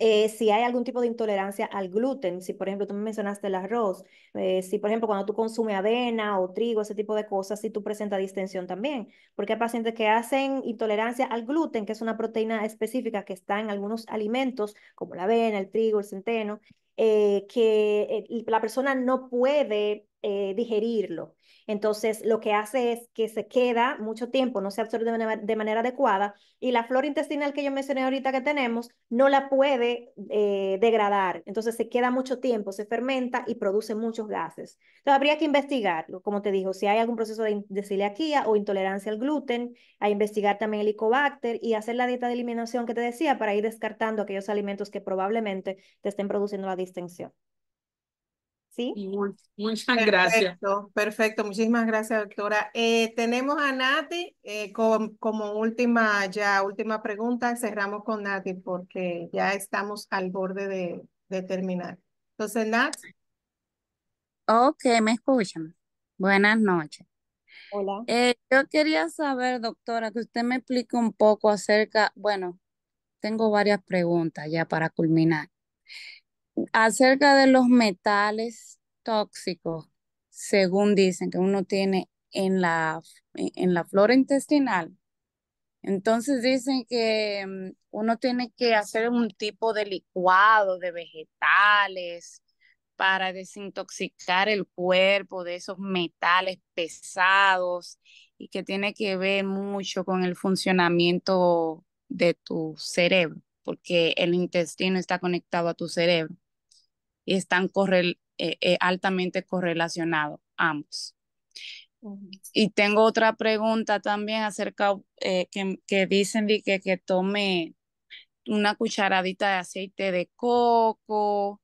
eh, si hay algún tipo de intolerancia al gluten, si por ejemplo tú me mencionaste el arroz, eh, si por ejemplo cuando tú consumes avena o trigo, ese tipo de cosas, si tú presentas distensión también, porque hay pacientes que hacen intolerancia al gluten, que es una proteína específica que está en algunos alimentos, como la avena, el trigo, el centeno, eh, que la persona no puede digerirlo. Entonces, lo que hace es que se queda mucho tiempo, no se absorbe de manera, adecuada y la flora intestinal que yo mencioné ahorita que tenemos no la puede eh, degradar. Entonces, se queda mucho tiempo, se fermenta y produce muchos gases. Entonces, habría que investigarlo, como te dijo, si hay algún proceso de, ciliaquía celiaquía o intolerancia al gluten, a investigar también el Helicobacter y hacer la dieta de eliminación que te decía para ir descartando aquellos alimentos que probablemente te estén produciendo la distensión. ¿Sí? muchas gracias. Perfecto, muchísimas gracias, doctora. Eh, tenemos a Nati eh, como última, ya última pregunta. Cerramos con Nati porque ya estamos al borde de, terminar. Entonces, Nati. Ok, me escuchan. Buenas noches. Hola. Eh, yo quería saber, doctora, que usted me explique un poco acerca, bueno, tengo varias preguntas ya para culminar acerca de los metales tóxicos, según dicen que uno tiene en la, en la flora intestinal, entonces dicen que mm, uno tiene que hacer un tipo de licuado de vegetales para desintoxicar el cuerpo de esos metales pesados y que tiene que ver mucho con el funcionamiento de tu cerebro, porque el intestino está conectado a tu cerebro y están eh, eh, altamente correlacionados ambos. Y tengo otra pregunta también acerca eh, que, dicen que, que tome una cucharadita de aceite de coco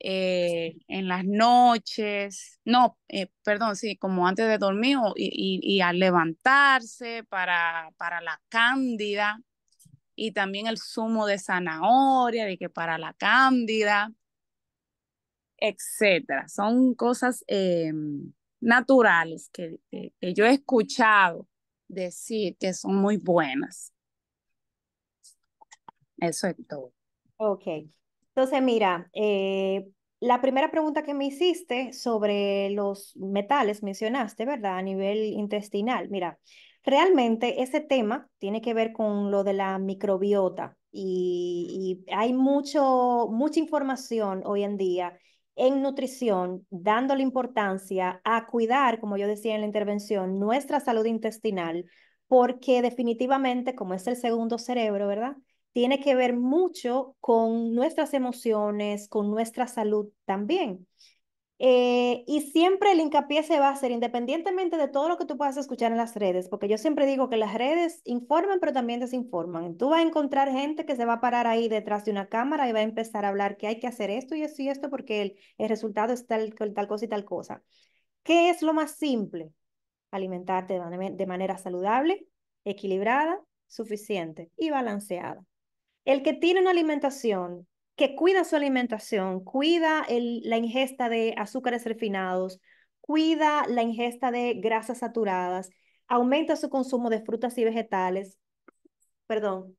en las noches, no, perdón, sí, como antes de dormir y, al levantarse para, para la cándida y también el zumo de zanahoria, de que para la cándida etcétera. Son cosas eh, naturales que, yo he escuchado decir que son muy buenas. Eso es todo. Ok. Entonces, mira, eh, la primera pregunta que me hiciste sobre los metales mencionaste, ¿verdad? A nivel intestinal. Mira, realmente ese tema tiene que ver con lo de la microbiota y, hay mucho, mucha información hoy en día en nutrición, la importancia a cuidar, como yo decía en la intervención, nuestra salud intestinal, porque definitivamente, como es el segundo cerebro, ¿verdad? Tiene que ver mucho con nuestras emociones, con nuestra salud también. Eh, y siempre el hincapié se va a hacer independientemente de todo lo que tú puedas escuchar en las redes, porque yo siempre digo que las redes informan, pero también desinforman. Tú vas a encontrar gente que se va a parar ahí detrás de una cámara y va a empezar a hablar que hay que hacer esto y esto y esto porque el, resultado es tal, tal cosa y tal cosa. ¿Qué es lo más simple? Alimentarte de manera saludable, equilibrada, suficiente y balanceada. El que tiene una alimentación que cuida su alimentación, cuida la ingesta de azúcares refinados, cuida la ingesta de grasas saturadas, aumenta su consumo de frutas y vegetales, perdón,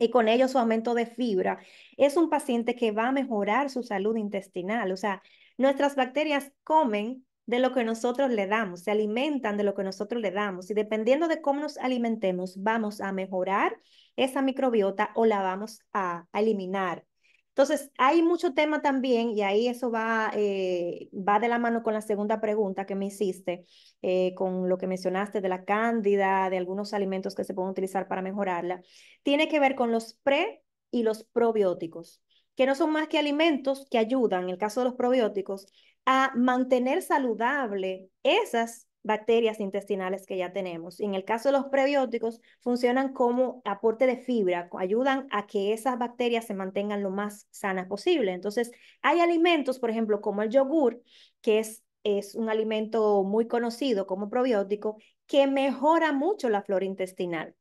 y con ello su aumento de fibra, es un paciente que va a mejorar su salud intestinal. O sea, nuestras bacterias comen de lo que nosotros le damos, se alimentan de lo que nosotros le damos y dependiendo de cómo nos alimentemos, vamos a mejorar esa microbiota o la vamos a eliminar. Entonces, hay mucho tema también, y ahí eso va, eh, va de la mano con la segunda pregunta que me hiciste, eh, con lo que mencionaste de la cándida, de algunos alimentos que se pueden utilizar para mejorarla. Tiene que ver con los pre y los probióticos, que no son más que alimentos que ayudan, en el caso de los probióticos, a mantener saludable esas bacterias intestinales que ya tenemos. en el caso de los prebióticos, funcionan como aporte de fibra, ayudan a que esas bacterias se mantengan lo más sanas posible. Entonces, hay alimentos, por ejemplo, como el yogur, que es, es un alimento muy conocido como probiótico, que mejora mucho la flora intestinal.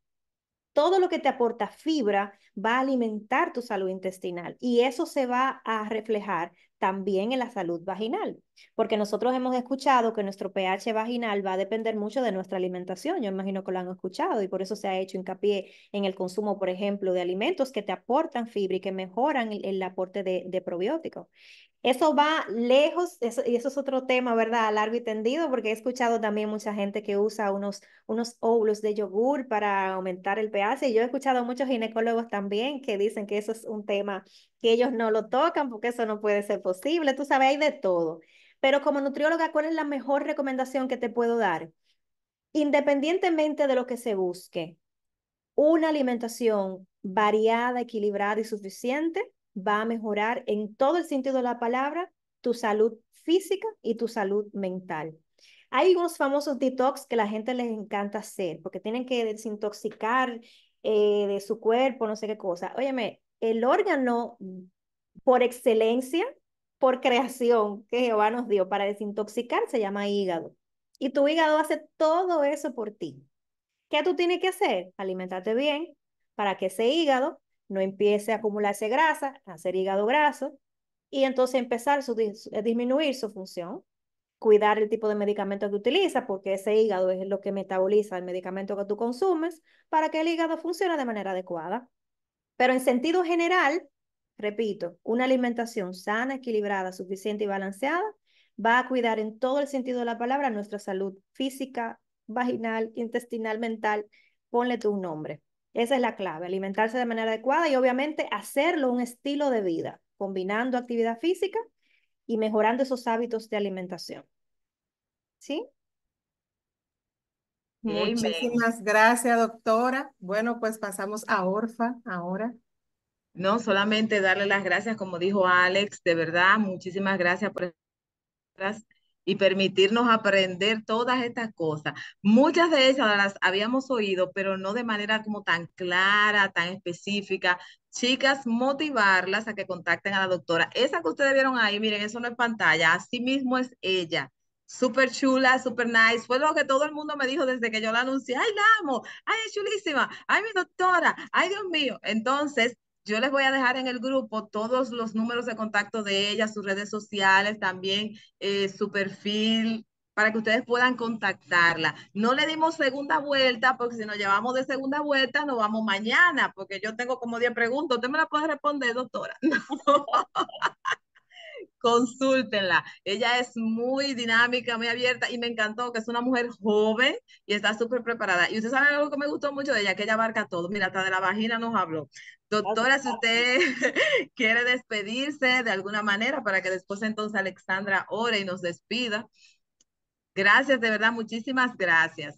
Todo lo que te aporta fibra va a alimentar tu salud intestinal y eso se va a reflejar también en la salud vaginal, porque nosotros hemos escuchado que nuestro pH vaginal va a depender mucho de nuestra alimentación, yo imagino que lo han escuchado y por eso se ha hecho hincapié en el consumo, por ejemplo, de alimentos que te aportan fibra y que mejoran el, aporte de probióticos. Eso va lejos, y eso es otro tema, ¿verdad? largo y tendido, porque he escuchado también mucha gente que usa unos, unos óvulos de yogur para aumentar el pH. Y yo he escuchado a muchos ginecólogos también que dicen que eso es un tema que ellos no lo tocan porque eso no puede ser posible. Tú sabes, hay de todo. Pero como nutrióloga, ¿cuál es la mejor recomendación que te puedo dar? Independientemente de lo que se busque, una alimentación variada, equilibrada y suficiente va a mejorar en todo el sentido de la palabra tu salud física y tu salud mental. Hay unos famosos detox que la gente les encanta hacer porque tienen que desintoxicar eh, de su cuerpo, no sé qué cosa. Óyeme, el órgano mm, por excelencia, por creación que Jehová nos dio para desintoxicar se llama hígado. Y tu hígado hace todo eso por ti. ¿Qué tú tienes que hacer? Alimentarte bien para que ese hígado no empiece a acumularse grasa, a hacer hígado graso, y entonces empezar a eh, disminuir su función, cuidar el tipo de medicamento que utiliza, porque ese hígado es lo que metaboliza el medicamento que tú consumes, para que el hígado funcione de manera adecuada. Pero en sentido general, repito, una alimentación sana, equilibrada, suficiente y balanceada va a cuidar en todo el sentido de la palabra nuestra salud física, vaginal, intestinal, mental, ponle tu nombre. Esa es la clave, alimentarse de manera adecuada y obviamente hacerlo un estilo de vida, combinando actividad física y mejorando esos hábitos de alimentación. ¿Sí? Muchísimas gracias, doctora. Bueno, pues pasamos a Orfa ahora. No, solamente darle las gracias, como dijo Alex, de verdad, muchísimas gracias por gracias y permitirnos aprender todas estas cosas. Muchas de ellas las habíamos oído, pero no de manera como tan clara, tan específica. Chicas, motivarlas a que contacten a la doctora. Esa que ustedes vieron ahí, miren, eso no es pantalla, así mismo es ella. Súper chula, súper nice. Fue lo que todo el mundo me dijo desde que yo la anuncié. ¡Ay, la amo! ¡Ay, es chulísima! ¡Ay, mi doctora! ¡Ay, Dios mío! Entonces, yo les voy a dejar en el grupo todos los números de contacto de ella, sus redes sociales, también eh, su perfil, para que ustedes puedan contactarla. No le dimos segunda vuelta, porque si nos llevamos de segunda vuelta, nos vamos mañana, porque yo tengo como 10 preguntas. ¿Usted me la puede responder, doctora? *laughs* consúltenla. Ella es muy dinámica, muy abierta y me encantó que es una mujer joven y está súper preparada. Y usted sabe algo que me gustó mucho de ella, que ella abarca todo. Mira, hasta de la vagina nos habló. Doctora, si usted *laughs* quiere despedirse de alguna manera para que después entonces Alexandra ore y nos despida. Gracias, de verdad, muchísimas gracias.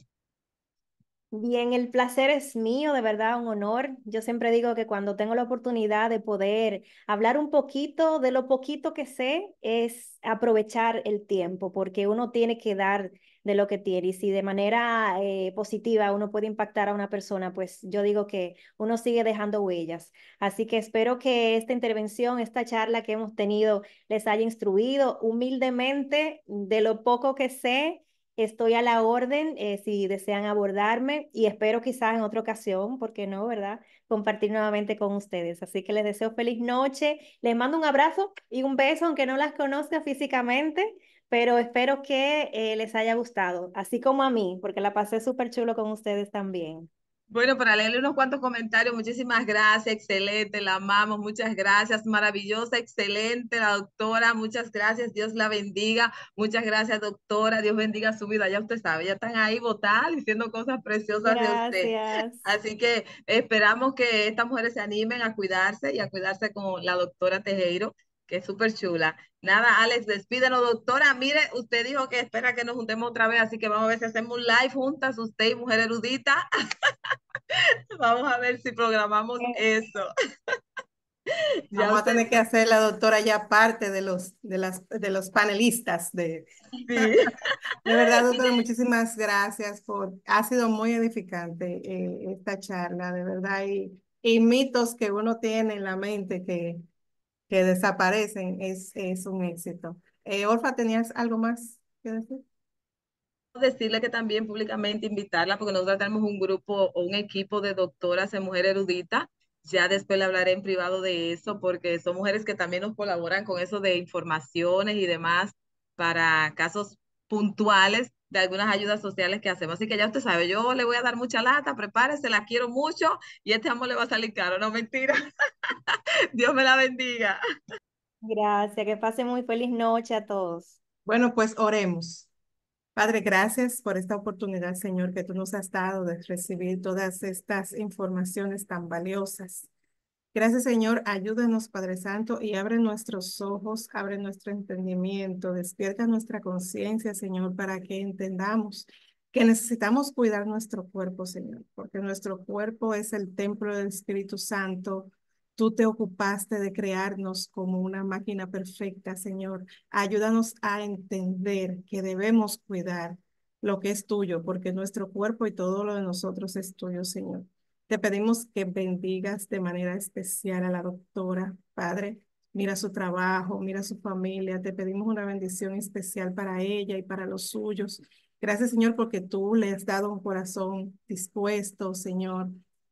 Bien, el placer es mío, de verdad, un honor. Yo siempre digo que cuando tengo la oportunidad de poder hablar un poquito de lo poquito que sé, es aprovechar el tiempo, porque uno tiene que dar de lo que tiene. Y si de manera eh, positiva uno puede impactar a una persona, pues yo digo que uno sigue dejando huellas. Así que espero que esta intervención, esta charla que hemos tenido, les haya instruido humildemente de lo poco que sé Estoy a la orden eh, si desean abordarme y espero quizás en otra ocasión, porque no, ¿verdad? Compartir nuevamente con ustedes. Así que les deseo feliz noche, les mando un abrazo y un beso, aunque no las conozca físicamente, pero espero que eh, les haya gustado, así como a mí, porque la pasé súper chulo con ustedes también. Bueno, para leerle unos cuantos comentarios, muchísimas gracias, excelente, la amamos, muchas gracias, maravillosa, excelente, la doctora, muchas gracias, Dios la bendiga, muchas gracias, doctora, Dios bendiga su vida, ya usted sabe, ya están ahí votando, diciendo cosas preciosas de usted. Así que esperamos que estas mujeres se animen a cuidarse y a cuidarse con la doctora Tejero que es súper chula. Nada, Alex, despídenos, doctora. Mire, usted dijo que espera que nos juntemos otra vez, así que vamos a ver si hacemos un live juntas, usted y Mujer Erudita. *laughs* vamos a ver si programamos eh. eso. *laughs* Ya Vamos a tener que hacer la doctora ya parte de los, de las, de los panelistas. De, *laughs* verdad, doctora, muchísimas gracias por, ha sido muy edificante eh, esta charla, de verdad, y, y, mitos que uno tiene en la mente que, que desaparecen es, es un éxito. Eh, Orfa, ¿tenías algo más que decir? decirle que también públicamente invitarla, porque nosotros tenemos un grupo o un equipo de doctoras en mujer erudita. Ya después le hablaré en privado de eso, porque son mujeres que también nos colaboran con eso de informaciones y demás para casos puntuales de algunas ayudas sociales que hacemos. Así que ya usted sabe, yo le voy a dar mucha lata, prepárese, la quiero mucho y este amor le va a salir caro, no mentira. *laughs* Dios me la bendiga. Gracias, que pase muy feliz noche a todos. Bueno, pues oremos. Padre, gracias por esta oportunidad, Señor, que tú nos has dado de recibir todas estas informaciones tan valiosas. Gracias, Señor. Ayúdanos, Padre Santo, y abre nuestros ojos, abre nuestro entendimiento, despierta nuestra conciencia, Señor, para que entendamos que necesitamos cuidar nuestro cuerpo, Señor, porque nuestro cuerpo es el templo del Espíritu Santo. Tú te ocupaste de crearnos como una máquina perfecta, Señor. Ayúdanos a entender que debemos cuidar lo que es tuyo, porque nuestro cuerpo y todo lo de nosotros es tuyo, Señor. Te pedimos que bendigas de manera especial a la doctora, Padre. Mira su trabajo, mira su familia. Te pedimos una bendición especial para ella y para los suyos. Gracias, Señor, porque tú le has dado un corazón dispuesto, Señor.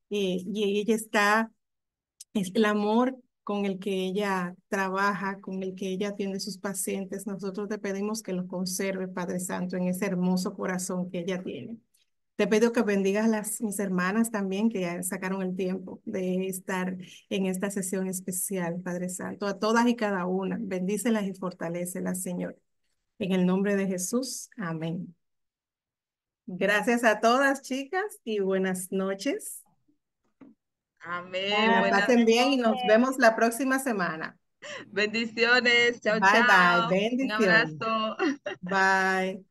Eh, y, ella está, es el amor con el que ella trabaja, con el que ella atiende sus pacientes. Nosotros te pedimos que lo conserve, Padre Santo, en ese hermoso corazón que ella tiene. Te pido que bendigas a mis hermanas también que ya sacaron el tiempo de estar en esta sesión especial, Padre Santo, a todas y cada una. Bendícelas y fortalecelas, Señor. En el nombre de Jesús, amén. Gracias a todas, chicas, y buenas noches. Amén. pasen bien y nos vemos la próxima semana. Bendiciones. Chao, chao. Bye, bye. Bendiciones. Bye.